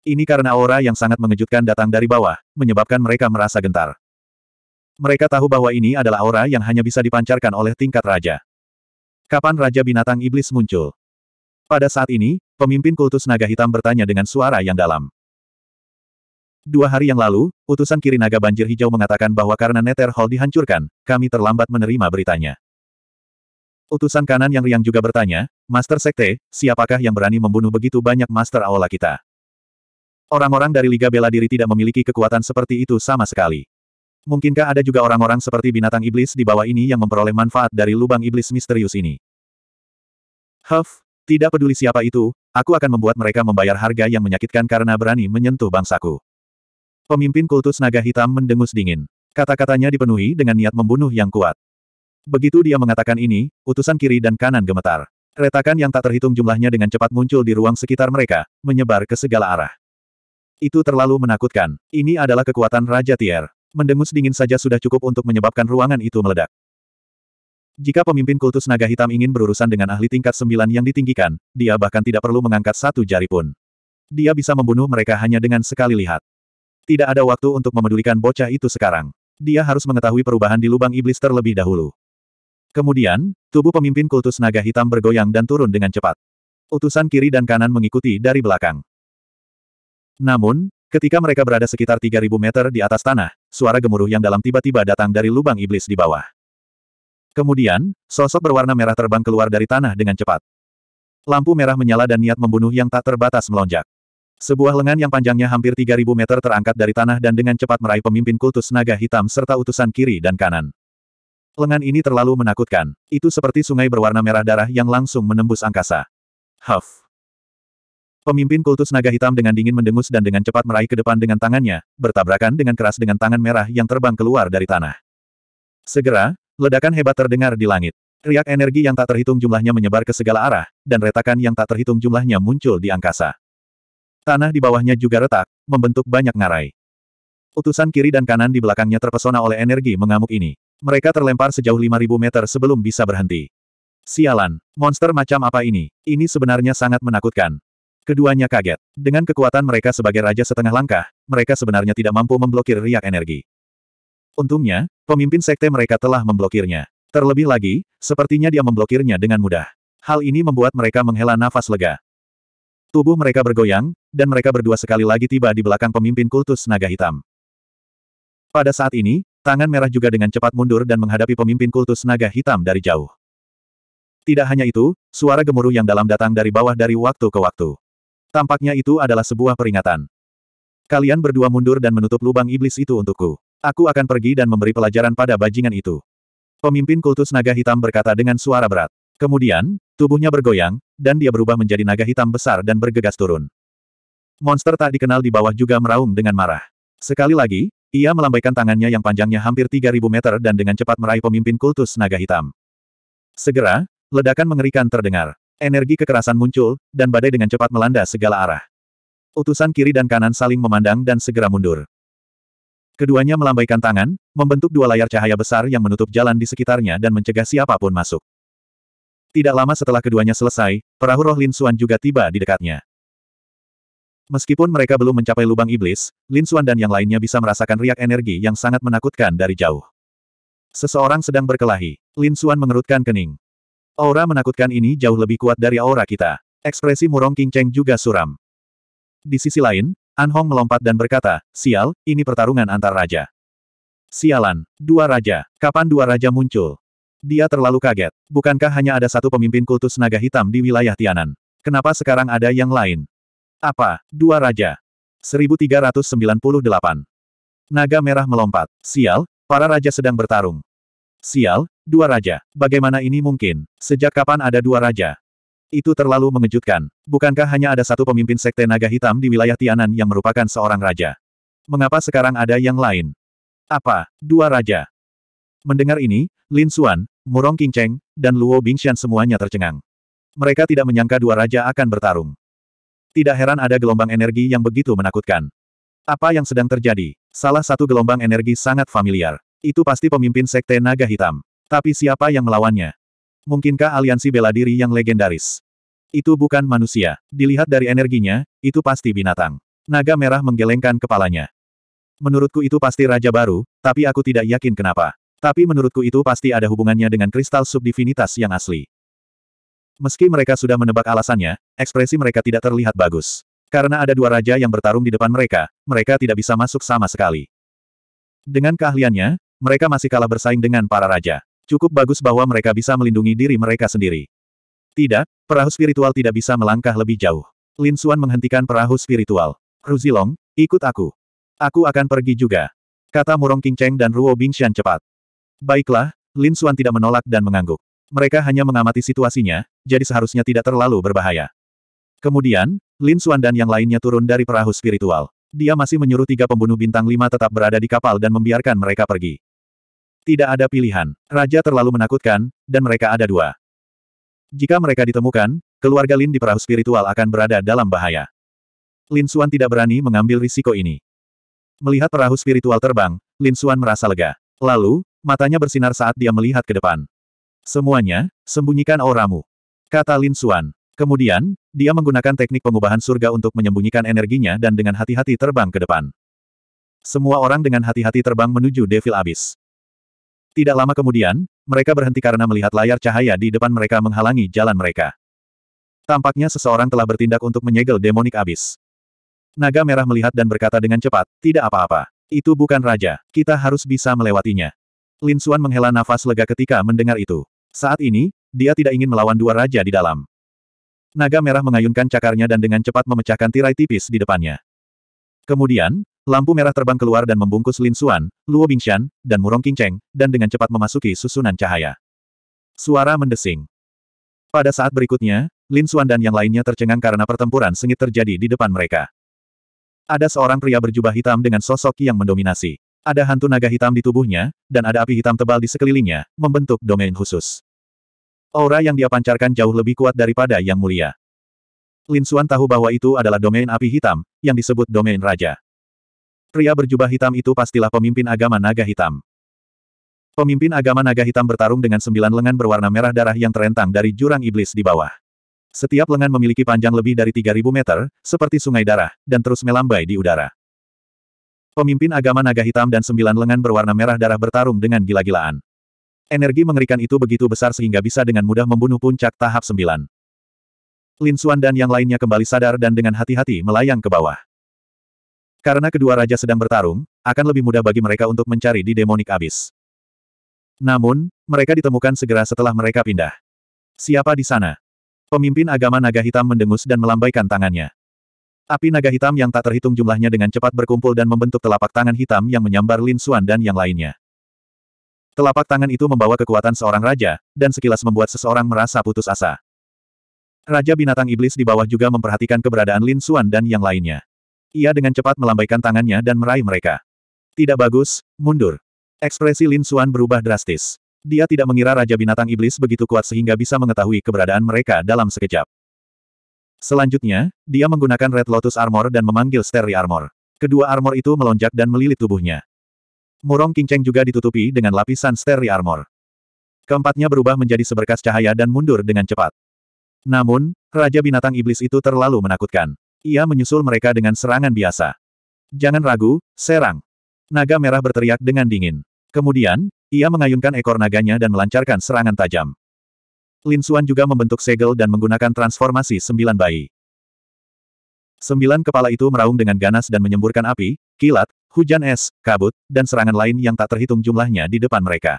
Ini karena aura yang sangat mengejutkan datang dari bawah, menyebabkan mereka merasa gentar. Mereka tahu bahwa ini adalah aura yang hanya bisa dipancarkan oleh tingkat raja. Kapan Raja Binatang Iblis muncul? Pada saat ini, pemimpin kultus naga hitam bertanya dengan suara yang dalam. Dua hari yang lalu, utusan kiri naga banjir hijau mengatakan bahwa karena Nether Hall dihancurkan, kami terlambat menerima beritanya. Utusan kanan yang riang juga bertanya, Master Sekte, siapakah yang berani membunuh begitu banyak Master Aula kita? Orang-orang dari Liga Bela Diri tidak memiliki kekuatan seperti itu sama sekali. Mungkinkah ada juga orang-orang seperti binatang iblis di bawah ini yang memperoleh manfaat dari lubang iblis misterius ini? Huff, tidak peduli siapa itu, aku akan membuat mereka membayar harga yang menyakitkan karena berani menyentuh bangsaku. Pemimpin kultus naga hitam mendengus dingin. Kata-katanya dipenuhi dengan niat membunuh yang kuat. Begitu dia mengatakan ini, utusan kiri dan kanan gemetar. Retakan yang tak terhitung jumlahnya dengan cepat muncul di ruang sekitar mereka, menyebar ke segala arah. Itu terlalu menakutkan. Ini adalah kekuatan Raja Tier. Mendengus dingin saja sudah cukup untuk menyebabkan ruangan itu meledak. Jika pemimpin kultus naga hitam ingin berurusan dengan ahli tingkat sembilan yang ditinggikan, dia bahkan tidak perlu mengangkat satu jari pun. Dia bisa membunuh mereka hanya dengan sekali lihat. Tidak ada waktu untuk memedulikan bocah itu sekarang. Dia harus mengetahui perubahan di lubang iblis terlebih dahulu. Kemudian, tubuh pemimpin kultus naga hitam bergoyang dan turun dengan cepat. Utusan kiri dan kanan mengikuti dari belakang. Namun, ketika mereka berada sekitar 3.000 meter di atas tanah, suara gemuruh yang dalam tiba-tiba datang dari lubang iblis di bawah. Kemudian, sosok berwarna merah terbang keluar dari tanah dengan cepat. Lampu merah menyala dan niat membunuh yang tak terbatas melonjak. Sebuah lengan yang panjangnya hampir 3.000 meter terangkat dari tanah dan dengan cepat meraih pemimpin kultus naga hitam serta utusan kiri dan kanan. Lengan ini terlalu menakutkan. Itu seperti sungai berwarna merah darah yang langsung menembus angkasa. Huff. Pemimpin kultus naga hitam dengan dingin mendengus dan dengan cepat meraih ke depan dengan tangannya, bertabrakan dengan keras dengan tangan merah yang terbang keluar dari tanah. Segera, ledakan hebat terdengar di langit. Riak energi yang tak terhitung jumlahnya menyebar ke segala arah, dan retakan yang tak terhitung jumlahnya muncul di angkasa. Tanah di bawahnya juga retak, membentuk banyak ngarai. Utusan kiri dan kanan di belakangnya terpesona oleh energi mengamuk ini. Mereka terlempar sejauh 5.000 meter sebelum bisa berhenti. Sialan, monster macam apa ini? Ini sebenarnya sangat menakutkan. Keduanya kaget. Dengan kekuatan mereka sebagai raja setengah langkah, mereka sebenarnya tidak mampu memblokir riak energi. Untungnya, pemimpin sekte mereka telah memblokirnya. Terlebih lagi, sepertinya dia memblokirnya dengan mudah. Hal ini membuat mereka menghela nafas lega. Tubuh mereka bergoyang, dan mereka berdua sekali lagi tiba di belakang pemimpin kultus naga hitam. Pada saat ini, tangan merah juga dengan cepat mundur dan menghadapi pemimpin kultus naga hitam dari jauh. Tidak hanya itu, suara gemuruh yang dalam datang dari bawah dari waktu ke waktu. Tampaknya itu adalah sebuah peringatan. Kalian berdua mundur dan menutup lubang iblis itu untukku. Aku akan pergi dan memberi pelajaran pada bajingan itu. Pemimpin kultus naga hitam berkata dengan suara berat. Kemudian, tubuhnya bergoyang, dan dia berubah menjadi naga hitam besar dan bergegas turun. Monster tak dikenal di bawah juga meraung dengan marah. Sekali lagi, ia melambaikan tangannya yang panjangnya hampir 3000 meter dan dengan cepat meraih pemimpin kultus naga hitam. Segera, ledakan mengerikan terdengar. Energi kekerasan muncul, dan badai dengan cepat melanda segala arah. Utusan kiri dan kanan saling memandang dan segera mundur. Keduanya melambaikan tangan, membentuk dua layar cahaya besar yang menutup jalan di sekitarnya dan mencegah siapapun masuk. Tidak lama setelah keduanya selesai, perahu roh Lin Suan juga tiba di dekatnya. Meskipun mereka belum mencapai lubang iblis, Lin Suan dan yang lainnya bisa merasakan riak energi yang sangat menakutkan dari jauh. Seseorang sedang berkelahi. Lin Suan mengerutkan kening. Aura menakutkan ini jauh lebih kuat dari aura kita. Ekspresi Murong King Cheng juga suram. Di sisi lain, An Hong melompat dan berkata, Sial, ini pertarungan antar raja. Sialan, dua raja, kapan dua raja muncul? Dia terlalu kaget. Bukankah hanya ada satu pemimpin kultus naga hitam di wilayah Tianan? Kenapa sekarang ada yang lain? Apa, dua raja? 1398. Naga merah melompat. Sial, para raja sedang bertarung. Sial, Dua raja. Bagaimana ini mungkin? Sejak kapan ada dua raja? Itu terlalu mengejutkan. Bukankah hanya ada satu pemimpin sekte naga hitam di wilayah Tianan yang merupakan seorang raja? Mengapa sekarang ada yang lain? Apa? Dua raja. Mendengar ini, Lin Xuan, Murong Qingcheng, dan Luo Bingxian semuanya tercengang. Mereka tidak menyangka dua raja akan bertarung. Tidak heran ada gelombang energi yang begitu menakutkan. Apa yang sedang terjadi? Salah satu gelombang energi sangat familiar. Itu pasti pemimpin sekte naga hitam. Tapi siapa yang melawannya? Mungkinkah aliansi bela diri yang legendaris? Itu bukan manusia. Dilihat dari energinya, itu pasti binatang. Naga merah menggelengkan kepalanya. Menurutku itu pasti raja baru, tapi aku tidak yakin kenapa. Tapi menurutku itu pasti ada hubungannya dengan kristal subdivinitas yang asli. Meski mereka sudah menebak alasannya, ekspresi mereka tidak terlihat bagus. Karena ada dua raja yang bertarung di depan mereka, mereka tidak bisa masuk sama sekali. Dengan keahliannya, mereka masih kalah bersaing dengan para raja. Cukup bagus bahwa mereka bisa melindungi diri mereka sendiri. Tidak, perahu spiritual tidak bisa melangkah lebih jauh. Lin Xuan menghentikan perahu spiritual. Ruzilong, ikut aku. Aku akan pergi juga. Kata Murong Qingcheng dan Ruo Xian cepat. Baiklah, Lin Xuan tidak menolak dan mengangguk. Mereka hanya mengamati situasinya, jadi seharusnya tidak terlalu berbahaya. Kemudian, Lin Xuan dan yang lainnya turun dari perahu spiritual. Dia masih menyuruh tiga pembunuh bintang lima tetap berada di kapal dan membiarkan mereka pergi. Tidak ada pilihan. Raja terlalu menakutkan, dan mereka ada dua. Jika mereka ditemukan, keluarga Lin di perahu spiritual akan berada dalam bahaya. Lin Xuan tidak berani mengambil risiko ini. Melihat perahu spiritual terbang, Lin Xuan merasa lega. Lalu, matanya bersinar saat dia melihat ke depan. Semuanya, sembunyikan auramu. Kata Lin Xuan. Kemudian, dia menggunakan teknik pengubahan surga untuk menyembunyikan energinya dan dengan hati-hati terbang ke depan. Semua orang dengan hati-hati terbang menuju Devil Abyss. Tidak lama kemudian, mereka berhenti karena melihat layar cahaya di depan mereka menghalangi jalan mereka. Tampaknya seseorang telah bertindak untuk menyegel demonik abis. Naga merah melihat dan berkata dengan cepat, tidak apa-apa. Itu bukan raja, kita harus bisa melewatinya. Lin Suan menghela nafas lega ketika mendengar itu. Saat ini, dia tidak ingin melawan dua raja di dalam. Naga merah mengayunkan cakarnya dan dengan cepat memecahkan tirai tipis di depannya. Kemudian, lampu merah terbang keluar dan membungkus Lin Xuan, Luo Bingshan, dan Murong Qingcheng, dan dengan cepat memasuki susunan cahaya. Suara mendesing. Pada saat berikutnya, Lin Xuan dan yang lainnya tercengang karena pertempuran sengit terjadi di depan mereka. Ada seorang pria berjubah hitam dengan sosok yang mendominasi. Ada hantu naga hitam di tubuhnya, dan ada api hitam tebal di sekelilingnya, membentuk domain khusus. Aura yang dia pancarkan jauh lebih kuat daripada yang mulia. Lin Xuan tahu bahwa itu adalah domain api hitam, yang disebut domain raja. Pria berjubah hitam itu pastilah pemimpin agama naga hitam. Pemimpin agama naga hitam bertarung dengan sembilan lengan berwarna merah darah yang terentang dari jurang iblis di bawah. Setiap lengan memiliki panjang lebih dari 3.000 meter, seperti sungai darah, dan terus melambai di udara. Pemimpin agama naga hitam dan sembilan lengan berwarna merah darah bertarung dengan gila-gilaan. Energi mengerikan itu begitu besar sehingga bisa dengan mudah membunuh puncak tahap sembilan. Lin Suan dan yang lainnya kembali sadar dan dengan hati-hati melayang ke bawah. Karena kedua raja sedang bertarung, akan lebih mudah bagi mereka untuk mencari di Demonic Abyss. Namun, mereka ditemukan segera setelah mereka pindah. Siapa di sana? Pemimpin agama naga hitam mendengus dan melambaikan tangannya. Api naga hitam yang tak terhitung jumlahnya dengan cepat berkumpul dan membentuk telapak tangan hitam yang menyambar Lin Suan dan yang lainnya. Telapak tangan itu membawa kekuatan seorang raja, dan sekilas membuat seseorang merasa putus asa. Raja Binatang Iblis di bawah juga memperhatikan keberadaan Lin Suan dan yang lainnya. Ia dengan cepat melambaikan tangannya dan meraih mereka. Tidak bagus, mundur. Ekspresi Lin Suan berubah drastis. Dia tidak mengira Raja Binatang Iblis begitu kuat sehingga bisa mengetahui keberadaan mereka dalam sekejap. Selanjutnya, dia menggunakan Red Lotus Armor dan memanggil Sterry Armor. Kedua armor itu melonjak dan melilit tubuhnya. Murong kinceng juga ditutupi dengan lapisan Sterry Armor. Keempatnya berubah menjadi seberkas cahaya dan mundur dengan cepat. Namun, Raja Binatang Iblis itu terlalu menakutkan. Ia menyusul mereka dengan serangan biasa. Jangan ragu, serang. Naga merah berteriak dengan dingin. Kemudian, ia mengayunkan ekor naganya dan melancarkan serangan tajam. Lin Xuan juga membentuk segel dan menggunakan transformasi sembilan bayi. Sembilan kepala itu meraung dengan ganas dan menyemburkan api, kilat, hujan es, kabut, dan serangan lain yang tak terhitung jumlahnya di depan mereka.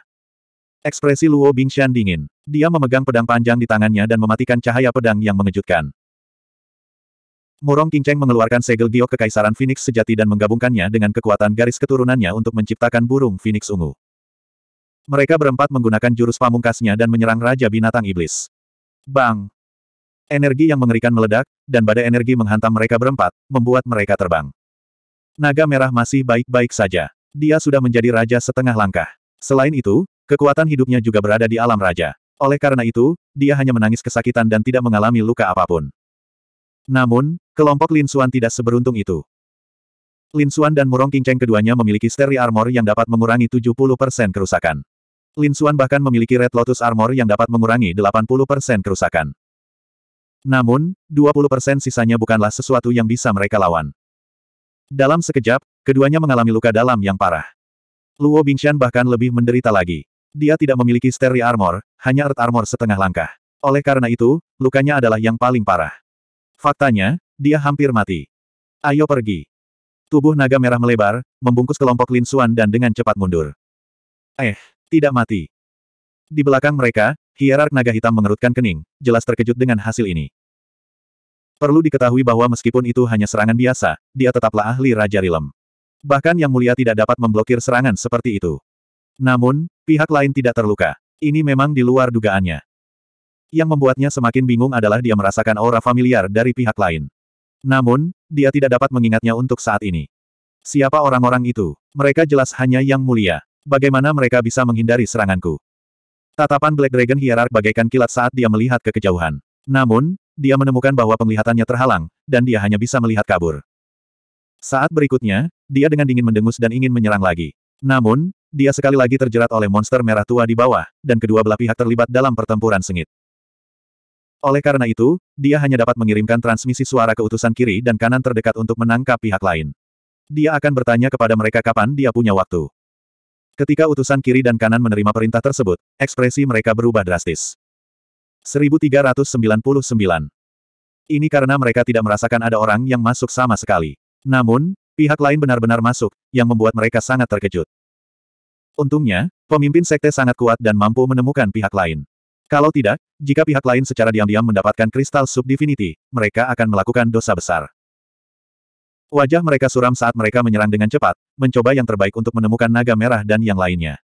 Ekspresi Luo Bingshan dingin. Dia memegang pedang panjang di tangannya dan mematikan cahaya pedang yang mengejutkan. Murong Cheng mengeluarkan segel giok kekaisaran Phoenix sejati dan menggabungkannya dengan kekuatan garis keturunannya untuk menciptakan burung Phoenix ungu. Mereka berempat menggunakan jurus pamungkasnya dan menyerang Raja Binatang Iblis. Bang! Energi yang mengerikan meledak, dan badai energi menghantam mereka berempat, membuat mereka terbang. Naga merah masih baik-baik saja. Dia sudah menjadi raja setengah langkah. Selain itu, kekuatan hidupnya juga berada di alam raja. Oleh karena itu, dia hanya menangis kesakitan dan tidak mengalami luka apapun. Namun, kelompok Lin Xuan tidak seberuntung itu. Lin Xuan dan Murong King Cheng keduanya memiliki Steri Armor yang dapat mengurangi 70% kerusakan. Lin Xuan bahkan memiliki Red Lotus Armor yang dapat mengurangi 80% kerusakan. Namun, 20% sisanya bukanlah sesuatu yang bisa mereka lawan. Dalam sekejap, keduanya mengalami luka dalam yang parah. Luo Bingshan bahkan lebih menderita lagi. Dia tidak memiliki Steri Armor, hanya Earth Armor setengah langkah. Oleh karena itu, lukanya adalah yang paling parah. Faktanya, dia hampir mati. Ayo pergi. Tubuh naga merah melebar, membungkus kelompok Lin Suan dan dengan cepat mundur. Eh, tidak mati. Di belakang mereka, hierark naga hitam mengerutkan kening, jelas terkejut dengan hasil ini. Perlu diketahui bahwa meskipun itu hanya serangan biasa, dia tetaplah ahli Raja Rilem. Bahkan Yang Mulia tidak dapat memblokir serangan seperti itu. Namun, pihak lain tidak terluka. Ini memang di luar dugaannya. Yang membuatnya semakin bingung adalah dia merasakan aura familiar dari pihak lain. Namun, dia tidak dapat mengingatnya untuk saat ini. Siapa orang-orang itu? Mereka jelas hanya yang mulia. Bagaimana mereka bisa menghindari seranganku? Tatapan Black Dragon Hierarch bagaikan kilat saat dia melihat ke kejauhan. Namun, dia menemukan bahwa penglihatannya terhalang, dan dia hanya bisa melihat kabur. Saat berikutnya, dia dengan dingin mendengus dan ingin menyerang lagi. Namun, dia sekali lagi terjerat oleh monster merah tua di bawah, dan kedua belah pihak terlibat dalam pertempuran sengit. Oleh karena itu, dia hanya dapat mengirimkan transmisi suara ke utusan kiri dan kanan terdekat untuk menangkap pihak lain. Dia akan bertanya kepada mereka kapan dia punya waktu. Ketika utusan kiri dan kanan menerima perintah tersebut, ekspresi mereka berubah drastis. 1399 Ini karena mereka tidak merasakan ada orang yang masuk sama sekali. Namun, pihak lain benar-benar masuk, yang membuat mereka sangat terkejut. Untungnya, pemimpin sekte sangat kuat dan mampu menemukan pihak lain. Kalau tidak, jika pihak lain secara diam-diam mendapatkan kristal subdivinity, mereka akan melakukan dosa besar. Wajah mereka suram saat mereka menyerang dengan cepat, mencoba yang terbaik untuk menemukan naga merah dan yang lainnya.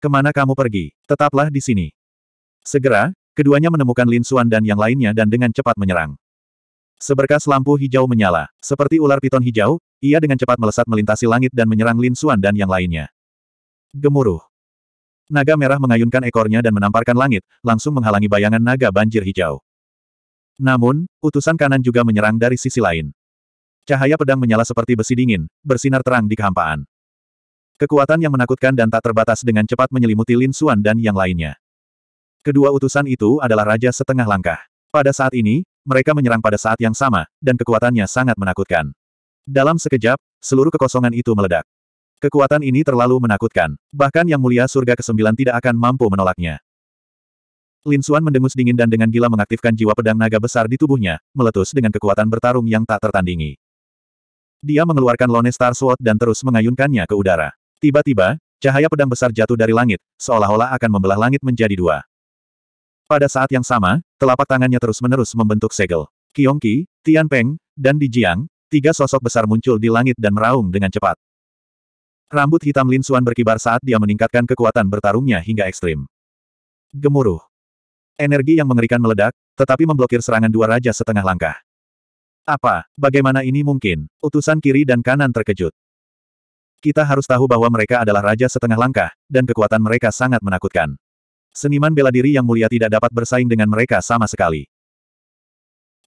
Kemana kamu pergi? Tetaplah di sini. Segera, keduanya menemukan Lin Xuan dan yang lainnya dan dengan cepat menyerang. Seberkas lampu hijau menyala. Seperti ular piton hijau, ia dengan cepat melesat melintasi langit dan menyerang Lin Xuan dan yang lainnya. Gemuruh. Naga merah mengayunkan ekornya dan menamparkan langit, langsung menghalangi bayangan naga banjir hijau. Namun, utusan kanan juga menyerang dari sisi lain. Cahaya pedang menyala seperti besi dingin, bersinar terang di kehampaan. Kekuatan yang menakutkan dan tak terbatas dengan cepat menyelimuti Lin Xuan dan yang lainnya. Kedua utusan itu adalah raja setengah langkah. Pada saat ini, mereka menyerang pada saat yang sama, dan kekuatannya sangat menakutkan. Dalam sekejap, seluruh kekosongan itu meledak. Kekuatan ini terlalu menakutkan, bahkan Yang Mulia Surga Kesembilan tidak akan mampu menolaknya. Lin Xuan mendengus dingin dan dengan gila mengaktifkan jiwa pedang naga besar di tubuhnya, meletus dengan kekuatan bertarung yang tak tertandingi. Dia mengeluarkan Lone Star Sword dan terus mengayunkannya ke udara. Tiba-tiba, cahaya pedang besar jatuh dari langit, seolah-olah akan membelah langit menjadi dua. Pada saat yang sama, telapak tangannya terus-menerus membentuk segel. Qi, Tian Peng, dan Di Jiang, tiga sosok besar muncul di langit dan meraung dengan cepat. Rambut hitam Lin Suan berkibar saat dia meningkatkan kekuatan bertarungnya hingga ekstrim. Gemuruh. Energi yang mengerikan meledak, tetapi memblokir serangan dua raja setengah langkah. Apa, bagaimana ini mungkin? Utusan kiri dan kanan terkejut. Kita harus tahu bahwa mereka adalah raja setengah langkah, dan kekuatan mereka sangat menakutkan. Seniman bela diri yang mulia tidak dapat bersaing dengan mereka sama sekali.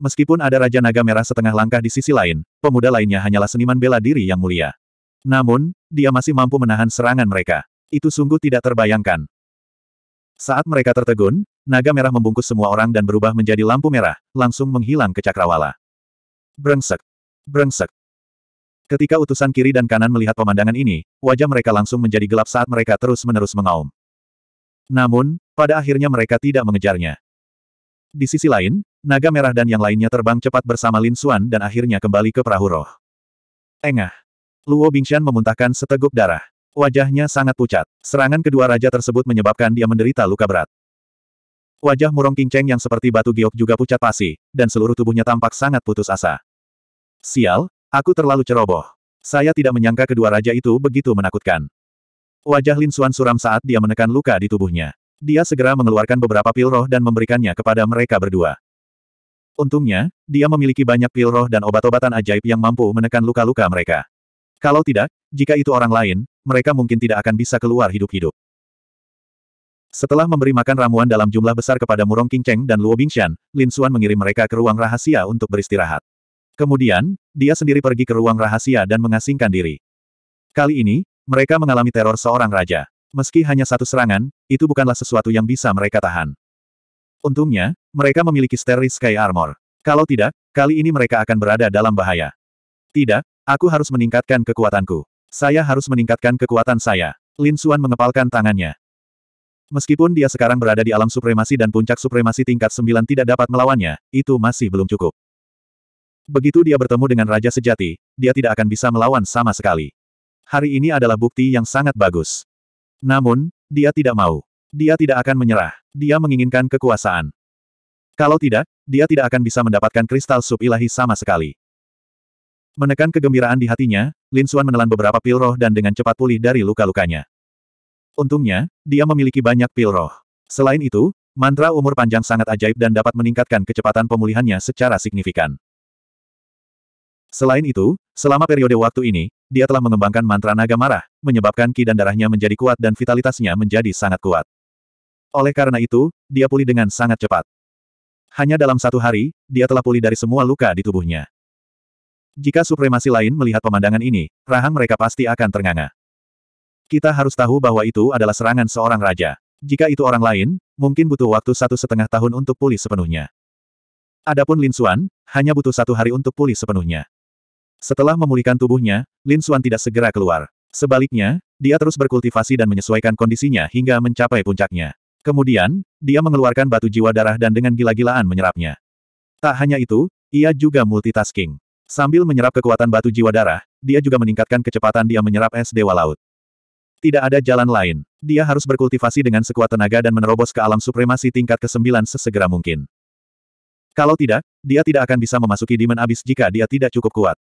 Meskipun ada Raja Naga Merah setengah langkah di sisi lain, pemuda lainnya hanyalah seniman bela diri yang mulia. Namun, dia masih mampu menahan serangan mereka. Itu sungguh tidak terbayangkan. Saat mereka tertegun, naga merah membungkus semua orang dan berubah menjadi lampu merah, langsung menghilang ke cakrawala. Brengsek. Brengsek. Ketika utusan kiri dan kanan melihat pemandangan ini, wajah mereka langsung menjadi gelap saat mereka terus-menerus mengaum. Namun, pada akhirnya mereka tidak mengejarnya. Di sisi lain, naga merah dan yang lainnya terbang cepat bersama Lin Xuan dan akhirnya kembali ke perahu roh. Engah. Luo Bingshan memuntahkan seteguk darah. Wajahnya sangat pucat. Serangan kedua raja tersebut menyebabkan dia menderita luka berat. Wajah murong kinceng yang seperti batu giok juga pucat pasi, dan seluruh tubuhnya tampak sangat putus asa. Sial, aku terlalu ceroboh. Saya tidak menyangka kedua raja itu begitu menakutkan. Wajah Lin Xuan suram saat dia menekan luka di tubuhnya. Dia segera mengeluarkan beberapa pil roh dan memberikannya kepada mereka berdua. Untungnya, dia memiliki banyak pil roh dan obat-obatan ajaib yang mampu menekan luka-luka mereka. Kalau tidak, jika itu orang lain, mereka mungkin tidak akan bisa keluar hidup-hidup. Setelah memberi makan ramuan dalam jumlah besar kepada Murong Qingcheng dan Luo Bingshan, Lin Xuan mengirim mereka ke ruang rahasia untuk beristirahat. Kemudian, dia sendiri pergi ke ruang rahasia dan mengasingkan diri. Kali ini, mereka mengalami teror seorang raja. Meski hanya satu serangan, itu bukanlah sesuatu yang bisa mereka tahan. Untungnya, mereka memiliki Starry Sky Armor. Kalau tidak, kali ini mereka akan berada dalam bahaya. Tidak, aku harus meningkatkan kekuatanku. Saya harus meningkatkan kekuatan saya. Lin Xuan mengepalkan tangannya. Meskipun dia sekarang berada di alam supremasi dan puncak supremasi tingkat 9 tidak dapat melawannya, itu masih belum cukup. Begitu dia bertemu dengan Raja Sejati, dia tidak akan bisa melawan sama sekali. Hari ini adalah bukti yang sangat bagus. Namun, dia tidak mau. Dia tidak akan menyerah. Dia menginginkan kekuasaan. Kalau tidak, dia tidak akan bisa mendapatkan kristal sub ilahi sama sekali. Menekan kegembiraan di hatinya, Lin Xuan menelan beberapa pil roh dan dengan cepat pulih dari luka-lukanya. Untungnya, dia memiliki banyak pil roh. Selain itu, mantra umur panjang sangat ajaib dan dapat meningkatkan kecepatan pemulihannya secara signifikan. Selain itu, selama periode waktu ini, dia telah mengembangkan mantra naga marah, menyebabkan ki dan darahnya menjadi kuat dan vitalitasnya menjadi sangat kuat. Oleh karena itu, dia pulih dengan sangat cepat. Hanya dalam satu hari, dia telah pulih dari semua luka di tubuhnya. Jika supremasi lain melihat pemandangan ini, rahang mereka pasti akan ternganga. Kita harus tahu bahwa itu adalah serangan seorang raja. Jika itu orang lain, mungkin butuh waktu satu setengah tahun untuk pulih sepenuhnya. Adapun Lin Xuan, hanya butuh satu hari untuk pulih sepenuhnya. Setelah memulihkan tubuhnya, Lin Xuan tidak segera keluar. Sebaliknya, dia terus berkultivasi dan menyesuaikan kondisinya hingga mencapai puncaknya. Kemudian, dia mengeluarkan batu jiwa darah dan dengan gila-gilaan menyerapnya. Tak hanya itu, ia juga multitasking. Sambil menyerap kekuatan batu jiwa darah, dia juga meningkatkan kecepatan dia menyerap es dewa laut. Tidak ada jalan lain. Dia harus berkultivasi dengan sekuat tenaga dan menerobos ke alam supremasi tingkat ke-9 sesegera mungkin. Kalau tidak, dia tidak akan bisa memasuki Demon Abyss jika dia tidak cukup kuat.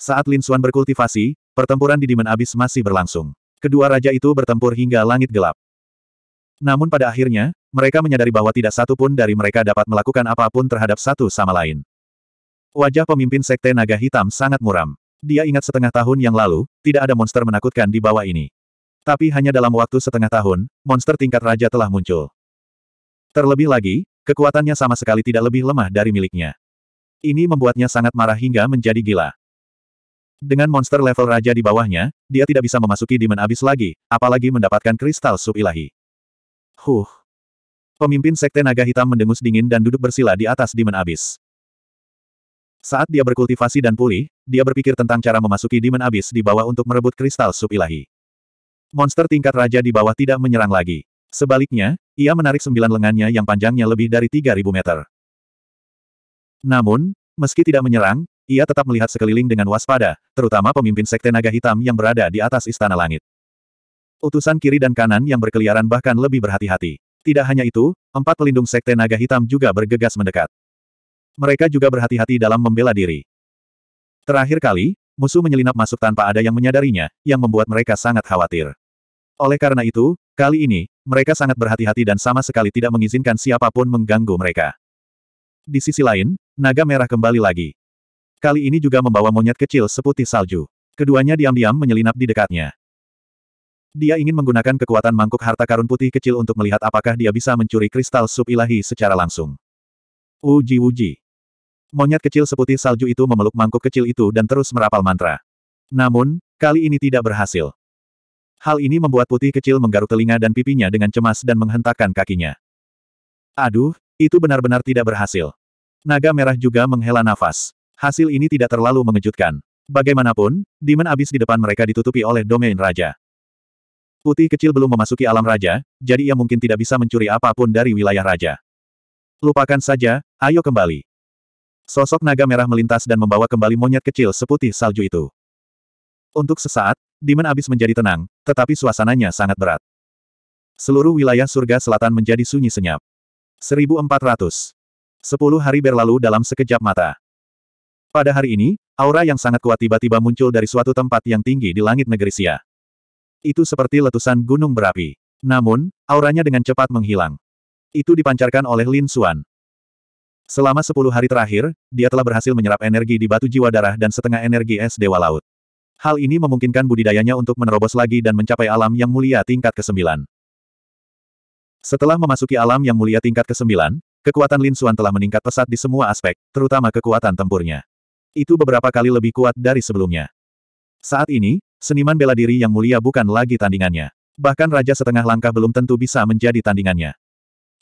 Saat Lin Xuan berkultivasi, pertempuran di Demon Abyss masih berlangsung. Kedua raja itu bertempur hingga langit gelap. Namun pada akhirnya, mereka menyadari bahwa tidak satu pun dari mereka dapat melakukan apapun terhadap satu sama lain. Wajah pemimpin Sekte Naga Hitam sangat muram. Dia ingat setengah tahun yang lalu, tidak ada monster menakutkan di bawah ini. Tapi hanya dalam waktu setengah tahun, monster tingkat raja telah muncul. Terlebih lagi, kekuatannya sama sekali tidak lebih lemah dari miliknya. Ini membuatnya sangat marah hingga menjadi gila. Dengan monster level raja di bawahnya, dia tidak bisa memasuki Demon Abyss lagi, apalagi mendapatkan kristal sub ilahi. Huh. Pemimpin Sekte Naga Hitam mendengus dingin dan duduk bersila di atas Demon Abyss. Saat dia berkultivasi dan pulih, dia berpikir tentang cara memasuki Demon Abyss di bawah untuk merebut kristal sub ilahi. Monster tingkat raja di bawah tidak menyerang lagi. Sebaliknya, ia menarik sembilan lengannya yang panjangnya lebih dari 3.000 meter. Namun, meski tidak menyerang, ia tetap melihat sekeliling dengan waspada, terutama pemimpin sekte naga hitam yang berada di atas istana langit. Utusan kiri dan kanan yang berkeliaran bahkan lebih berhati-hati. Tidak hanya itu, empat pelindung sekte naga hitam juga bergegas mendekat. Mereka juga berhati-hati dalam membela diri. Terakhir kali, musuh menyelinap masuk tanpa ada yang menyadarinya, yang membuat mereka sangat khawatir. Oleh karena itu, kali ini, mereka sangat berhati-hati dan sama sekali tidak mengizinkan siapapun mengganggu mereka. Di sisi lain, naga merah kembali lagi. Kali ini juga membawa monyet kecil seputih salju. Keduanya diam-diam menyelinap di dekatnya. Dia ingin menggunakan kekuatan mangkuk harta karun putih kecil untuk melihat apakah dia bisa mencuri kristal sub ilahi secara langsung. Uji-uji. Monyet kecil seputih salju itu memeluk mangkuk kecil itu dan terus merapal mantra. Namun, kali ini tidak berhasil. Hal ini membuat putih kecil menggaruk telinga dan pipinya dengan cemas dan menghentakkan kakinya. Aduh, itu benar-benar tidak berhasil. Naga merah juga menghela nafas. Hasil ini tidak terlalu mengejutkan. Bagaimanapun, Demon Abis di depan mereka ditutupi oleh domain raja. Putih kecil belum memasuki alam raja, jadi ia mungkin tidak bisa mencuri apapun dari wilayah raja. Lupakan saja, ayo kembali. Sosok naga merah melintas dan membawa kembali monyet kecil seputih salju itu. Untuk sesaat, Demon Abis menjadi tenang, tetapi suasananya sangat berat. Seluruh wilayah surga selatan menjadi sunyi senyap. 1400. Sepuluh hari berlalu dalam sekejap mata. Pada hari ini, aura yang sangat kuat tiba-tiba muncul dari suatu tempat yang tinggi di langit negeri Sia. Itu seperti letusan gunung berapi. Namun, auranya dengan cepat menghilang. Itu dipancarkan oleh Lin Xuan. Selama sepuluh hari terakhir, dia telah berhasil menyerap energi di batu jiwa darah dan setengah energi es dewa laut. Hal ini memungkinkan budidayanya untuk menerobos lagi dan mencapai alam yang mulia tingkat ke-9. Setelah memasuki alam yang mulia tingkat ke-9, kekuatan Lin Xuan telah meningkat pesat di semua aspek, terutama kekuatan tempurnya. Itu beberapa kali lebih kuat dari sebelumnya. Saat ini, seniman bela diri yang mulia bukan lagi tandingannya. Bahkan Raja Setengah Langkah belum tentu bisa menjadi tandingannya.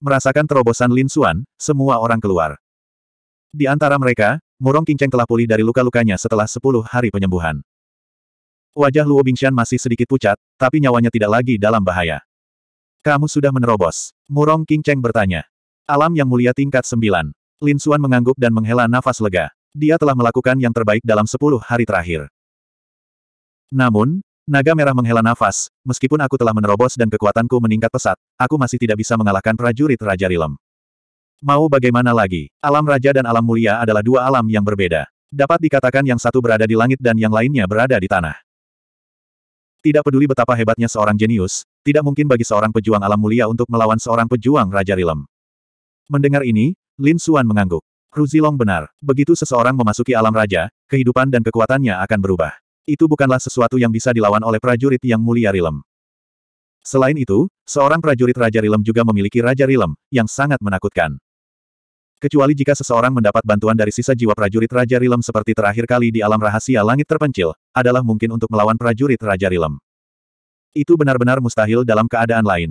Merasakan terobosan Lin Xuan, semua orang keluar. Di antara mereka, Murong Qingcheng telah pulih dari luka-lukanya setelah sepuluh hari penyembuhan. Wajah Luo Bingxian masih sedikit pucat, tapi nyawanya tidak lagi dalam bahaya. Kamu sudah menerobos. Murong Qingcheng bertanya. Alam yang mulia tingkat sembilan. Lin Xuan mengangguk dan menghela nafas lega. Dia telah melakukan yang terbaik dalam sepuluh hari terakhir. Namun, Naga merah menghela nafas, meskipun aku telah menerobos dan kekuatanku meningkat pesat, aku masih tidak bisa mengalahkan prajurit Raja Rilem. Mau bagaimana lagi, alam raja dan alam mulia adalah dua alam yang berbeda. Dapat dikatakan yang satu berada di langit dan yang lainnya berada di tanah. Tidak peduli betapa hebatnya seorang jenius, tidak mungkin bagi seorang pejuang alam mulia untuk melawan seorang pejuang Raja Rilem. Mendengar ini, Lin Suan mengangguk. Ruzilong benar, begitu seseorang memasuki alam raja, kehidupan dan kekuatannya akan berubah. Itu bukanlah sesuatu yang bisa dilawan oleh prajurit yang mulia Rilem. Selain itu, seorang prajurit Raja Rilem juga memiliki Raja Rilem, yang sangat menakutkan. Kecuali jika seseorang mendapat bantuan dari sisa jiwa prajurit Raja Rilem seperti terakhir kali di alam rahasia langit terpencil, adalah mungkin untuk melawan prajurit Raja Rilem. Itu benar-benar mustahil dalam keadaan lain.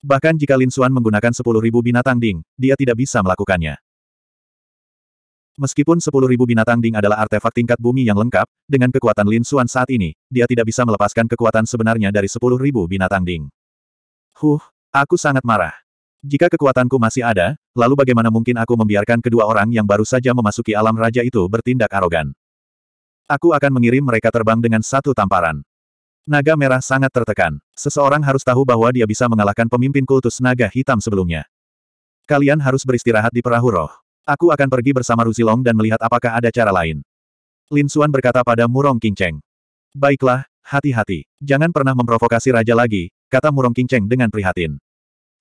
Bahkan jika Lin Suan menggunakan 10.000 binatang ding, dia tidak bisa melakukannya. Meskipun 10.000 binatang ding adalah artefak tingkat bumi yang lengkap, dengan kekuatan Lin Xuan saat ini, dia tidak bisa melepaskan kekuatan sebenarnya dari 10.000 binatang ding. Huh, aku sangat marah. Jika kekuatanku masih ada, lalu bagaimana mungkin aku membiarkan kedua orang yang baru saja memasuki alam raja itu bertindak arogan? Aku akan mengirim mereka terbang dengan satu tamparan. Naga merah sangat tertekan. Seseorang harus tahu bahwa dia bisa mengalahkan pemimpin kultus naga hitam sebelumnya. Kalian harus beristirahat di perahu roh. Aku akan pergi bersama Ruzilong dan melihat apakah ada cara lain. Lin Xuan berkata pada Murong Qingcheng. Baiklah, hati-hati. Jangan pernah memprovokasi raja lagi, kata Murong Qingcheng dengan prihatin.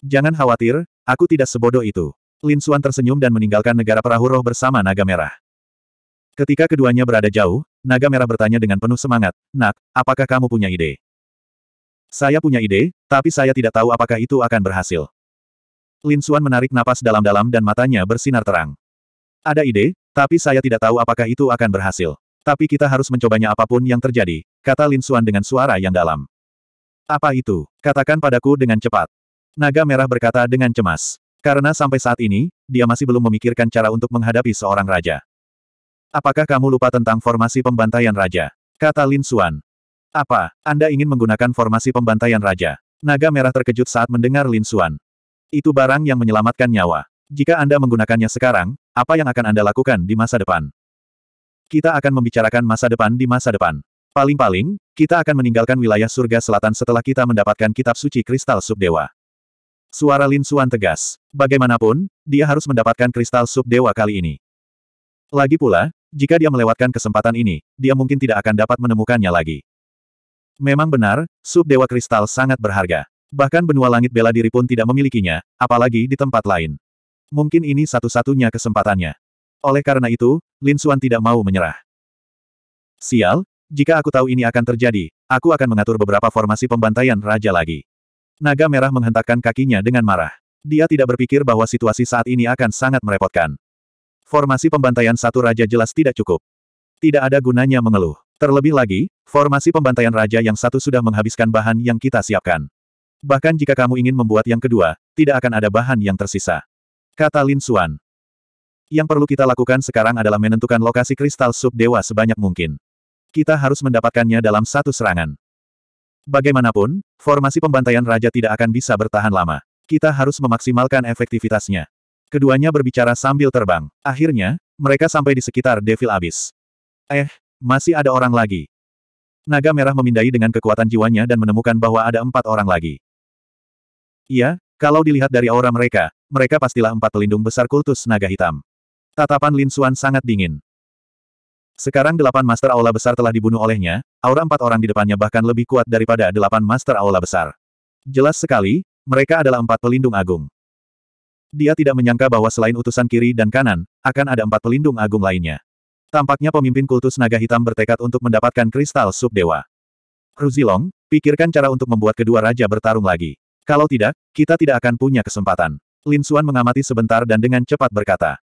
Jangan khawatir, aku tidak sebodoh itu. Lin Xuan tersenyum dan meninggalkan negara perahu roh bersama naga merah. Ketika keduanya berada jauh, naga merah bertanya dengan penuh semangat, Nak, apakah kamu punya ide? Saya punya ide, tapi saya tidak tahu apakah itu akan berhasil. Lin Suan menarik napas dalam-dalam dan matanya bersinar terang. Ada ide, tapi saya tidak tahu apakah itu akan berhasil. Tapi kita harus mencobanya apapun yang terjadi, kata Lin Suan dengan suara yang dalam. Apa itu? Katakan padaku dengan cepat. Naga Merah berkata dengan cemas. Karena sampai saat ini, dia masih belum memikirkan cara untuk menghadapi seorang raja. Apakah kamu lupa tentang formasi pembantaian raja? Kata Lin Suan. Apa, Anda ingin menggunakan formasi pembantaian raja? Naga Merah terkejut saat mendengar Lin Suan. Itu barang yang menyelamatkan nyawa. Jika Anda menggunakannya sekarang, apa yang akan Anda lakukan di masa depan? Kita akan membicarakan masa depan di masa depan. Paling-paling, kita akan meninggalkan wilayah surga selatan setelah kita mendapatkan kitab suci kristal subdewa. Suara Lin Suan tegas. Bagaimanapun, dia harus mendapatkan kristal subdewa kali ini. Lagi pula, jika dia melewatkan kesempatan ini, dia mungkin tidak akan dapat menemukannya lagi. Memang benar, subdewa kristal sangat berharga. Bahkan benua langit bela diri pun tidak memilikinya, apalagi di tempat lain. Mungkin ini satu-satunya kesempatannya. Oleh karena itu, Lin Xuan tidak mau menyerah. Sial, jika aku tahu ini akan terjadi, aku akan mengatur beberapa formasi pembantaian raja lagi. Naga merah menghentakkan kakinya dengan marah. Dia tidak berpikir bahwa situasi saat ini akan sangat merepotkan. Formasi pembantaian satu raja jelas tidak cukup. Tidak ada gunanya mengeluh. Terlebih lagi, formasi pembantaian raja yang satu sudah menghabiskan bahan yang kita siapkan. Bahkan jika kamu ingin membuat yang kedua, tidak akan ada bahan yang tersisa. Kata Lin Xuan. Yang perlu kita lakukan sekarang adalah menentukan lokasi kristal Dewa sebanyak mungkin. Kita harus mendapatkannya dalam satu serangan. Bagaimanapun, formasi pembantaian raja tidak akan bisa bertahan lama. Kita harus memaksimalkan efektivitasnya. Keduanya berbicara sambil terbang. Akhirnya, mereka sampai di sekitar Devil Abyss. Eh, masih ada orang lagi. Naga merah memindai dengan kekuatan jiwanya dan menemukan bahwa ada empat orang lagi. Iya, kalau dilihat dari aura mereka, mereka pastilah empat pelindung besar kultus naga hitam. Tatapan Lin Xuan sangat dingin. Sekarang delapan Master Aula besar telah dibunuh olehnya, aura empat orang di depannya bahkan lebih kuat daripada delapan Master Aula besar. Jelas sekali, mereka adalah empat pelindung agung. Dia tidak menyangka bahwa selain utusan kiri dan kanan, akan ada empat pelindung agung lainnya. Tampaknya pemimpin kultus naga hitam bertekad untuk mendapatkan kristal sub dewa. Ruzilong, pikirkan cara untuk membuat kedua raja bertarung lagi. Kalau tidak, kita tidak akan punya kesempatan. Lin Suan mengamati sebentar dan dengan cepat berkata.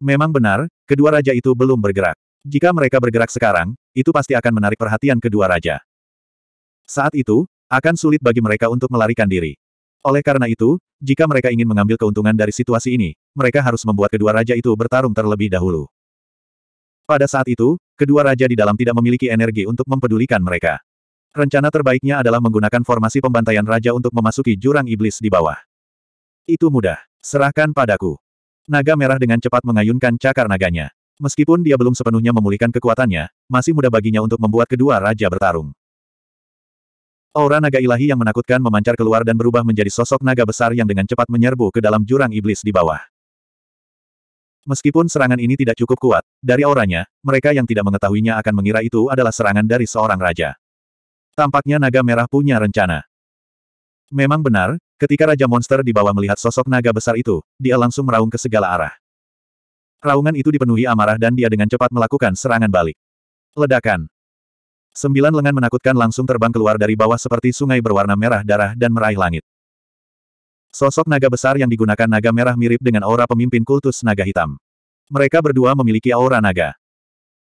Memang benar, kedua raja itu belum bergerak. Jika mereka bergerak sekarang, itu pasti akan menarik perhatian kedua raja. Saat itu, akan sulit bagi mereka untuk melarikan diri. Oleh karena itu, jika mereka ingin mengambil keuntungan dari situasi ini, mereka harus membuat kedua raja itu bertarung terlebih dahulu. Pada saat itu, kedua raja di dalam tidak memiliki energi untuk mempedulikan mereka. Rencana terbaiknya adalah menggunakan formasi pembantaian raja untuk memasuki jurang iblis di bawah. Itu mudah. Serahkan padaku. Naga merah dengan cepat mengayunkan cakar naganya. Meskipun dia belum sepenuhnya memulihkan kekuatannya, masih mudah baginya untuk membuat kedua raja bertarung. Aura naga ilahi yang menakutkan memancar keluar dan berubah menjadi sosok naga besar yang dengan cepat menyerbu ke dalam jurang iblis di bawah. Meskipun serangan ini tidak cukup kuat, dari auranya, mereka yang tidak mengetahuinya akan mengira itu adalah serangan dari seorang raja. Tampaknya naga merah punya rencana. Memang benar, ketika Raja Monster di bawah melihat sosok naga besar itu, dia langsung meraung ke segala arah. Raungan itu dipenuhi amarah dan dia dengan cepat melakukan serangan balik. Ledakan. Sembilan lengan menakutkan langsung terbang keluar dari bawah seperti sungai berwarna merah darah dan meraih langit. Sosok naga besar yang digunakan naga merah mirip dengan aura pemimpin kultus naga hitam. Mereka berdua memiliki aura naga.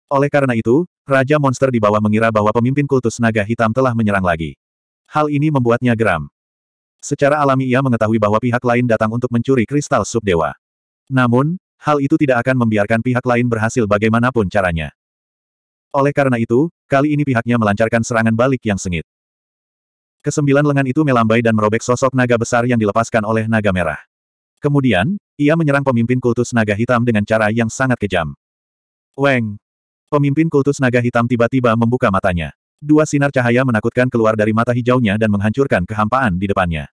Oleh karena itu, Raja Monster di bawah mengira bahwa pemimpin kultus naga hitam telah menyerang lagi. Hal ini membuatnya geram. Secara alami ia mengetahui bahwa pihak lain datang untuk mencuri kristal subdewa. Namun, hal itu tidak akan membiarkan pihak lain berhasil bagaimanapun caranya. Oleh karena itu, kali ini pihaknya melancarkan serangan balik yang sengit. Kesembilan lengan itu melambai dan merobek sosok naga besar yang dilepaskan oleh naga merah. Kemudian, ia menyerang pemimpin kultus naga hitam dengan cara yang sangat kejam. Weng! Pemimpin kultus naga hitam tiba-tiba membuka matanya. Dua sinar cahaya menakutkan keluar dari mata hijaunya dan menghancurkan kehampaan di depannya.